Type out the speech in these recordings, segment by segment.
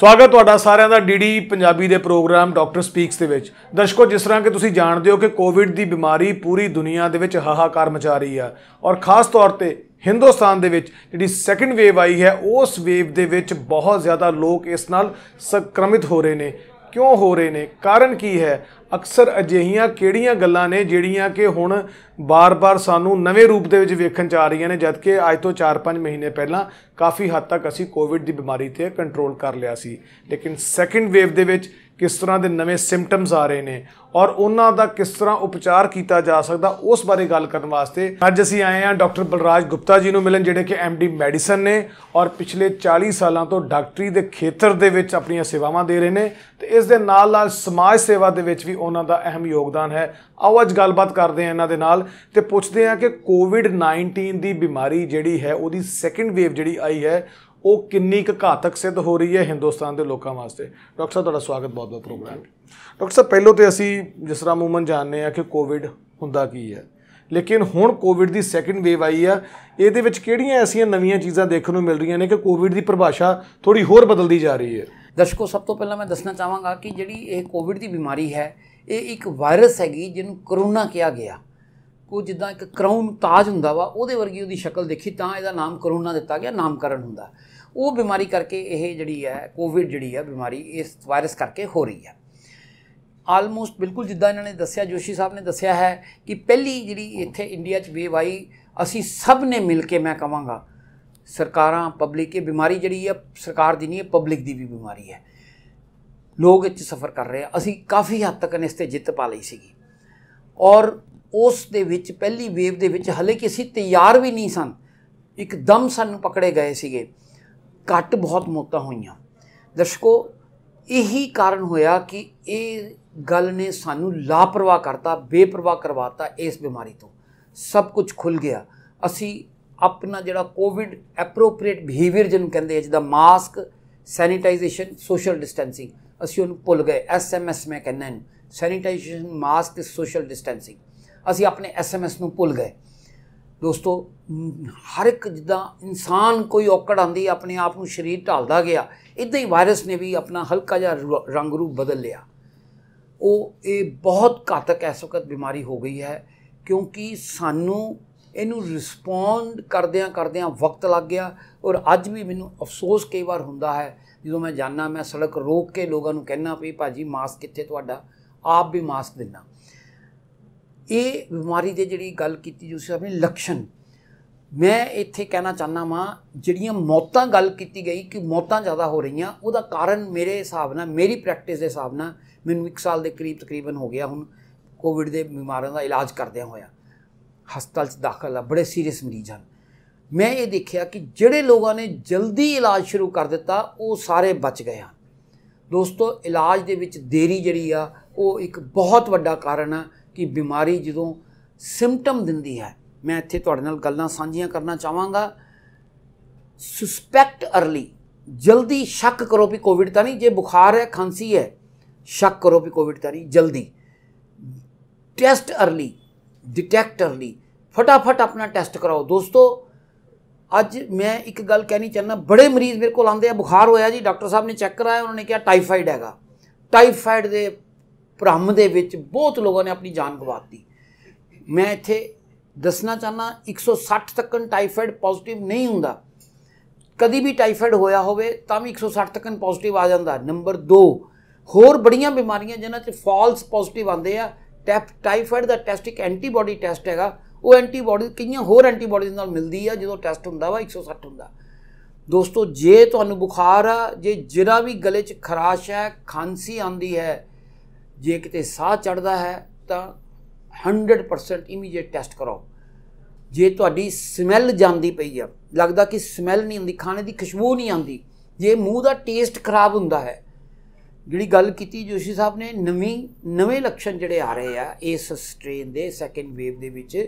ਸਵਾਗਤ ਤੁਹਾਡਾ ਸਾਰਿਆਂ ਦਾ ਡੀਡੀ ਪੰਜਾਬੀ ਦੇ ਪ੍ਰੋਗਰਾਮ ਡਾਕਟਰ ਸਪੀਕਸ ਦੇ ਵਿੱਚ ਦਰਸ਼ਕੋ ਜਿਸ ਤਰ੍ਹਾਂ ਕਿ ਤੁਸੀਂ ਜਾਣਦੇ ਹੋ ਕਿ ਕੋਵਿਡ ਦੀ ਬਿਮਾਰੀ ਪੂਰੀ ਦੁਨੀਆ ਦੇ ਵਿੱਚ ਹਾਹਾਕਾਰ ਮਚਾ ਰਹੀ ਆ ਔਰ ਖਾਸ ਤੌਰ ਤੇ ਹਿੰਦੁਸਤਾਨ ਦੇ ਵਿੱਚ ਜਿਹੜੀ ਸੈਕੰਡ ਵੇਵ ਆਈ ਹੈ ਉਸ ਵੇਵ ਦੇ ਵਿੱਚ ਬਹੁਤ ਜ਼ਿਆਦਾ ਲੋਕ ਇਸ ਨਾਲ ਸੰਕਰਮਿਤ ਹੋ ਰਹੇ ਨੇ ਕਿਉਂ ਹੋ ਰਹੇ ਨੇ ਕਾਰਨ ਕੀ ਹੈ ਅਕਸਰ ਅਜਿਹੀਆਂ ਕਿਹੜੀਆਂ ਗੱਲਾਂ ਨੇ ਜਿਹੜੀਆਂ ਕਿ ਹੁਣ ਬਾਰ-ਬਾਰ ਸਾਨੂੰ ਨਵੇਂ ਰੂਪ ਦੇ ਵਿੱਚ ਵੇਖਣ ਚ ਆ ਰਹੀਆਂ ਨੇ ਜਦਕਿ ਅੱਜ ਤੋਂ 4-5 ਮਹੀਨੇ ਪਹਿਲਾਂ ਕਾਫੀ ਹੱਦ ਤੱਕ ਅਸੀਂ ਕੋਵਿਡ ਦੀ ਬਿਮਾਰੀ ਤੇ ਕੰਟਰੋਲ ਕਰ ਲਿਆ ਸੀ ਲੇਕਿਨ ਸੈਕੰਡ ਵੇਵ ਦੇ ਵਿੱਚ ਕਿਸ ਤਰ੍ਹਾਂ ਦੇ ਨਵੇਂ ਸਿੰਪਟਮਸ ਆ ਰਹੇ ਨੇ ਔਰ ਉਹਨਾਂ ਦਾ ਕਿਸ ਤਰ੍ਹਾਂ ਉਪਚਾਰ ਕੀਤਾ ਜਾ ਸਕਦਾ ਉਸ ਬਾਰੇ ਗੱਲ ਕਰਨ ਵਾਸਤੇ ਅੱਜ ਅਸੀਂ ਆਏ ਹਾਂ ਡਾਕਟਰ ਬਲਰਾਜ ਗੁਪਤਾ ਜੀ ਨੂੰ ਮਿਲਣ ਜਿਹੜੇ ਕਿ ਐਮਡੀ ਮੈਡੀਸਨ ਨੇ ਔਰ ਪਿਛਲੇ 40 ਸਾਲਾਂ ਤੋਂ ਡਾਕਟਰੀ ਦੇ ਖੇਤਰ ਦੇ ਵਿੱਚ ਆਪਣੀਆਂ ਸੇਵਾਵਾਂ ਦੇ ਰਹੇ ਨੇ ਤੇ ਇਸ ਦੇ ਨਾਲ ਨਾਲ ਸਮਾਜ ਸੇਵਾ ਦੇ ਵਿੱਚ ਵੀ ਉਹਨਾਂ ਦਾ ਅਹਿਮ ਯੋਗਦਾਨ ਹੈ ਆਓ ਅੱਜ ਗੱਲਬਾਤ ਕਰਦੇ ਹਾਂ ਇਹਨਾਂ ਦੇ ਨਾਲ ਤੇ ਪੁੱਛਦੇ ਹਾਂ ਕਿ ਕੋਵਿਡ-19 ਦੀ ਬਿਮਾਰੀ ਜਿਹੜੀ ਹੈ ਉਹਦੀ ਸੈਕੰਡ ਵੇਵ ਜਿਹੜੀ ਆਈ ਹੈ ਉਹ ਕਿੰਨੀ ਕੁ ਘਾਤਕ ਸਿੱਧ ਹੋ ਰਹੀ ਹੈ ਹਿੰਦੁਸਤਾਨ ਦੇ ਲੋਕਾਂ ਵਾਸਤੇ ਡਾਕਟਰ ਸਾਹਿਬ ਤੁਹਾਡਾ ਸਵਾਗਤ ਬਹੁਤ ਬਹੁਤ ਪ੍ਰੋਗਰਾਮ ਡਾਕਟਰ ਸਾਹਿਬ ਪਹਿਲੋ ਤੇ ਅਸੀਂ ਜਿਸ ਤਰ੍ਹਾਂ ਮੂਮਨ ਜਾਣਦੇ ਆ ਕਿ ਕੋਵਿਡ ਹੁੰਦਾ ਕੀ ਹੈ ਲੇਕਿਨ ਹੁਣ ਕੋਵਿਡ ਦੀ ਸੈਕੰਡ ਵੇਵ ਆਈ ਆ ਇਹਦੇ ਵਿੱਚ ਕਿਹੜੀਆਂ ਐਸੀਆਂ ਨਵੀਆਂ ਚੀਜ਼ਾਂ ਦੇਖਣ ਨੂੰ ਮਿਲ ਰਹੀਆਂ ਨੇ ਕਿ ਕੋਵਿਡ ਦੀ ਪਰਿਭਾਸ਼ਾ ਥੋੜੀ ਹੋਰ ਬਦਲਦੀ ਜਾ ਰਹੀ ਹੈ ਦਰਸ਼ਕੋ ਸਭ ਤੋਂ ਪਹਿਲਾਂ ਮੈਂ ਦੱਸਣਾ ਚਾਹਾਂਗਾ ਕਿ ਜਿਹੜੀ ਇਹ ਕੋਵਿਡ ਦੀ ਬਿਮਾਰੀ ਹੈ ਇਹ ਇੱਕ ਵਾਇਰਸ ਹੈਗੀ ਜਿਹਨੂੰ ਕਰੋਨਾ ਕਿਹਾ ਗਿਆ ਕੋ ਜਿੱਦਾਂ ਇੱਕ ਕਰਾਊਨ ਤਾਜ ਹੁੰਦਾ ਵਾ ਉਹਦੇ ਵਰਗੀ ਉਹਦੀ ਸ਼ਕਲ ਦੇਖੀ ਤਾਂ ਇਹਦਾ ਨਾਮ ਕਰੋਨਾ ਦਿੱਤਾ ਗਿਆ ਨਾਮਕਰਨ ਹੁੰਦਾ ਉਹ ਬਿਮਾਰੀ ਕਰਕੇ ਇਹ ਜਿਹੜੀ ਹੈ ਕੋਵਿਡ ਜਿਹੜੀ ਹੈ ਬਿਮਾਰੀ ਇਸ ਵਾਇਰਸ ਕਰਕੇ ਹੋ ਰਹੀ ਹੈ ਆਲਮੋਸਟ ਬਿਲਕੁਲ ਜਿੱਦਾਂ ਇਹਨਾਂ ਨੇ ਦੱਸਿਆ ਜੋਸ਼ੀ ਸਾਹਿਬ ਨੇ ਦੱਸਿਆ ਹੈ ਕਿ ਪਹਿਲੀ ਜਿਹੜੀ ਇੱਥੇ ਇੰਡੀਆ 'ਚ ਵੇਵ ਆਈ ਅਸੀਂ ਸਭ ਨੇ ਮਿਲ ਕੇ ਮੈਂ ਕਹਾਂਗਾ ਸਰਕਾਰਾਂ ਪਬਲਿਕ ਇਹ ਬਿਮਾਰੀ ਜਿਹੜੀ ਹੈ ਸਰਕਾਰ ਦੀ ਨਹੀਂ ਹੈ ਪਬਲਿਕ ਦੀ ਵੀ ਬਿਮਾਰੀ ਹੈ ਲੋਕ ਇੱਥੇ ਸਫਰ ਕਰ ਰਹੇ ਆ ਅਸੀਂ ਕਾਫੀ ਹੱਦ ਤੱਕ ਇਸ ਤੇ ਜਿੱਤ ਪਾ ਲਈ ਸੀਗੀ ਔਰ ਉਸ ਦੇ ਵਿੱਚ ਪਹਿਲੀ ਵੇਵ ਦੇ ਵਿੱਚ ਹਲੇ ਕਿ ਅਸੀਂ ਤਿਆਰ ਵੀ ਨਹੀਂ ਸਨ ਇੱਕਦਮ ਸਾਨੂੰ ਪਕੜੇ ਗਏ ਸੀਗੇ ਘੱਟ ਬਹੁਤ ਮੌਤਾਂ ਹੋਈਆਂ ਦਰਸ਼ਕੋ ਇਹੀ ਕਾਰਨ ਹੋਇਆ ਕਿ ਇਹ ਗੱਲ ਨੇ ਸਾਨੂੰ ਲਾਪਰਵਾਹ ਕਰਤਾ ਬੇਪਰਵਾਹ ਕਰਵਾਤਾ ਇਸ ਬਿਮਾਰੀ ਤੋਂ ਸਭ ਕੁਝ ਖੁੱਲ ਗਿਆ ਅਸੀਂ ਆਪਣਾ ਜਿਹੜਾ ਕੋਵਿਡ ਐਪਰੋਪ੍ਰੀਏਟ ਬਿਹੇਵੀਅਰ ਜਨ ਕਹਿੰਦੇ ਆ ਜਿਹਦਾ ਮਾਸਕ ਸੈਨੀਟਾਈਜੇਸ਼ਨ ਸੋਸ਼ਲ ਡਿਸਟੈਂਸਿੰਗ ਅਸੀਂ ਉਹਨੂੰ ਭੁੱਲ ਗਏ ਐਸਐਮਐਸ ਮੈਂ ਕਹਿੰਦਾ ਸੈਨੀਟਾਈਜੇਸ਼ਨ ਮਾਸਕ ਤੇ ਸੋਸ਼ਲ ਡਿਸਟੈਂਸਿੰਗ ਅਸੀਂ ਆਪਣੇ ਐਸਐਮਐਸ ਨੂੰ ਭੁੱਲ ਗਏ ਦੋਸਤੋ ਹਰ ਇੱਕ ਜਿੱਦਾਂ ਇਨਸਾਨ ਕੋਈ ਔਕੜ ਆਂਦੀ ਆਪਣੇ ਆਪ ਨੂੰ ਸਰੀਰ ਢਾਲਦਾ ਗਿਆ ਇਦਾਂ ਹੀ ਵਾਇਰਸ ਨੇ ਵੀ ਆਪਣਾ ਹਲਕਾ ਜਿਹਾ ਰੰਗ ਰੂਪ ਬਦਲ ਲਿਆ ਉਹ ਇਹ ਬਹੁਤ ਘਾਤਕ ਐਸ ਵਕਤ ਬਿਮਾਰੀ ਹੋ ਗਈ ਹੈ ਕਿਉਂਕਿ ਸਾਨੂੰ ਇਹਨੂੰ ਰਿਸਪੌਂਡ ਕਰਦਿਆਂ ਕਰਦਿਆਂ ਵਕਤ ਲੱਗ ਗਿਆ ਔਰ ਅੱਜ ਵੀ ਮੈਨੂੰ ਅਫਸੋਸ ਕਈ ਵਾਰ ਹੁੰਦਾ ਹੈ ਜਦੋਂ ਮੈਂ ਜਾਣਾ ਮੈਂ ਸੜਕ ਰੋਕ ਕੇ ਲੋਕਾਂ ਨੂੰ ਕਹਿਣਾ ਪਈ ਭਾਜੀ ਮਾਸਕ ਕਿੱਥੇ ਤੁਹਾਡਾ ਆਪ ਵੀ ਮਾਸਕ ਦਿੰਨਾ ਇਹ ਬਿਮਾਰੀ ਦੇ ਜਿਹੜੀ ਗੱਲ ਕੀਤੀ ਤੁਸੀਂ ਆਪਣੇ ਲੱਛਣ ਮੈਂ ਇੱਥੇ ਕਹਿਣਾ ਚਾਹਨਾ ਵਾਂ ਜਿਹੜੀਆਂ ਮੌਤਾਂ ਗੱਲ ਕੀਤੀ ਗਈ ਕਿ ਮੌਤਾਂ ਜ਼ਿਆਦਾ ਹੋ ਰਹੀਆਂ ਉਹਦਾ ਕਾਰਨ ਮੇਰੇ ਹਿਸਾਬ ਨਾਲ ਮੇਰੀ ਪ੍ਰੈਕਟਿਸ ਦੇ ਹਿਸਾਬ ਨਾਲ ਮੈਨੂੰ 1 ਸਾਲ ਦੇ ਕਰੀਬ ਤਕਰੀਬਨ ਹੋ ਗਿਆ ਹੁਣ ਕੋਵਿਡ ਦੇ ਬਿਮਾਰਾਂ ਦਾ ਇਲਾਜ ਕਰਦੇ ਹੋਇਆ ਹਸਪਤਾਲ 'ਚ ਦਾਖਲ ਆ ਬੜੇ ਸੀਰੀਅਸ ਮਰੀਜ਼ ਹਨ ਮੈਂ ਇਹ ਦੇਖਿਆ ਕਿ ਜਿਹੜੇ ਲੋਕਾਂ ਨੇ ਜਲਦੀ ਇਲਾਜ ਸ਼ੁਰੂ ਕਰ ਦਿੱਤਾ ਉਹ ਸਾਰੇ ਬਚ ਗਏ ਹਨ ਦੋਸਤੋ ਇਲਾਜ ਦੇ ਵਿੱਚ ਦੇਰੀ ਜਿਹੜੀ ਆ ਉਹ ਇੱਕ ਬਹੁਤ ਵੱਡਾ ਕਾਰਨ ਆ ਕਿ ਬਿਮਾਰੀ ਜਦੋਂ ਸਿੰਪਟਮ ਦਿੰਦੀ ਹੈ ਮੈਂ ਇੱਥੇ ਤੁਹਾਡੇ ਨਾਲ ਗੱਲਾਂ ਸਾਂਝੀਆਂ ਕਰਨਾ ਚਾਹਾਂਗਾ ਸਸਪੈਕਟ अर्ਲੀ ਜਲਦੀ ਸ਼ੱਕ ਕਰੋ ਵੀ ਕੋਵਿਡ ਤਾਂ ਨਹੀਂ ਜੇ ਬੁਖਾਰ ਹੈ ਖਾਂਸੀ ਹੈ ਸ਼ੱਕ ਕਰੋ ਵੀ ਕੋਵਿਡ ਤਾਂ ਨਹੀਂ ਜਲਦੀ ਟੈਸਟ अर्ਲੀ ਡਿਟੈਕਟ अर्ਲੀ ਫਟਾਫਟ ਆਪਣਾ ਟੈਸਟ ਕਰਾਓ ਦੋਸਤੋ ਅੱਜ ਮੈਂ ਇੱਕ ਗੱਲ ਕਹਿਣੀ ਚਾਹਨਾ ਬੜੇ ਮਰੀਜ਼ ਮੇਰੇ ਕੋਲ ਆਉਂਦੇ ਆ ਬੁਖਾਰ ਹੋਇਆ ਜੀ ਡਾਕਟਰ ਸਾਹਿਬ ਨੇ ਚੈੱਕ ਕਰਾਇਆ ਉਹਨਾਂ ਨੇ ਕਿਹਾ ਟਾਈਫਾਈਡ ਹੈਗਾ ਟਾਈਫਾਈਡ ਦੇ ਭ੍ਰਮ ਦੇ ਵਿੱਚ ਬਹੁਤ ਲੋਕਾਂ ਨੇ ਆਪਣੀ ਜਾਨ ਗਵਾ ਦਿੱਤੀ ਮੈਂ ਇੱਥੇ ਦੱਸਣਾ ਚਾਹਨਾ 160 ਤੱਕਨ ਟਾਈਫਾਇਡ ਪੋਜ਼ਿਟਿਵ ਨਹੀਂ ਹੁੰਦਾ ਕਦੀ ਵੀ ਟਾਈਫਾਇਡ ਹੋਇਆ ਹੋਵੇ ਤਾਂ ਵੀ 160 ਤੱਕਨ ਪੋਜ਼ਿਟਿਵ ਆ ਜਾਂਦਾ ਨੰਬਰ 2 ਹੋਰ ਬੜੀਆਂ ਬਿਮਾਰੀਆਂ ਜਿਨ੍ਹਾਂ 'ਚ ਫਾਲਸ ਪੋਜ਼ਿਟਿਵ ਆਉਂਦੇ ਆ ਟੈਪ ਟਾਈਫਾਇਡ ਦਾ ਟੈਸਟ ਇੱਕ ਐਂਟੀਬਾਡੀ ਟੈਸਟ ਹੈਗਾ ਉਹ ਐਂਟੀਬਾਡੀ ਕਈਆਂ ਹੋਰ ਐਂਟੀਬਾਡੀਜ਼ ਨਾਲ ਮਿਲਦੀ ਆ ਜਦੋਂ ਟੈਸਟ ਹੁੰਦਾ ਵਾ 160 ਹੁੰਦਾ ਦੋਸਤੋ ਜੇ ਤੁਹਾਨੂੰ ਬੁਖਾਰ ਆ ਜੇ ਜਿਹੜਾ ਵੀ ਗਲੇ 'ਚ ਖਰਾਸ਼ ਹੈ ਖਾਂਸੀ ਆਉਂਦੀ ਹੈ ਜੇ ਕਿਤੇ ਸਾਹ ਚੜਦਾ ਹੈ ਤਾਂ 100% ਇਮੀਡੀਏਟ ਟੈਸਟ ਕਰਾਓ ਜੇ ਤੁਹਾਡੀ ਸਮੈਲ ਜਾਂਦੀ ਪਈ ਆ ਲੱਗਦਾ ਕਿ ਸਮੈਲ ਨਹੀਂ ਆਉਂਦੀ ਖਾਣੇ ਦੀ ਖੁਸ਼ਬੂ ਨਹੀਂ ਆਉਂਦੀ ਜੇ ਮੂੰਹ ਦਾ ਟੇਸਟ ਖਰਾਬ ਹੁੰਦਾ ਹੈ ਜਿਹੜੀ ਗੱਲ ਕੀਤੀ ਜੋਸ਼ੀ ਸਾਹਿਬ ਨੇ ਨਵੀਂ ਨਵੇਂ ਲੱਛਣ ਜਿਹੜੇ ਆ ਰਹੇ ਆ ਇਸ ਸਟ੍ਰੇਨ ਦੇ ਸੈਕੰਡ ਵੇਵ ਦੇ ਵਿੱਚ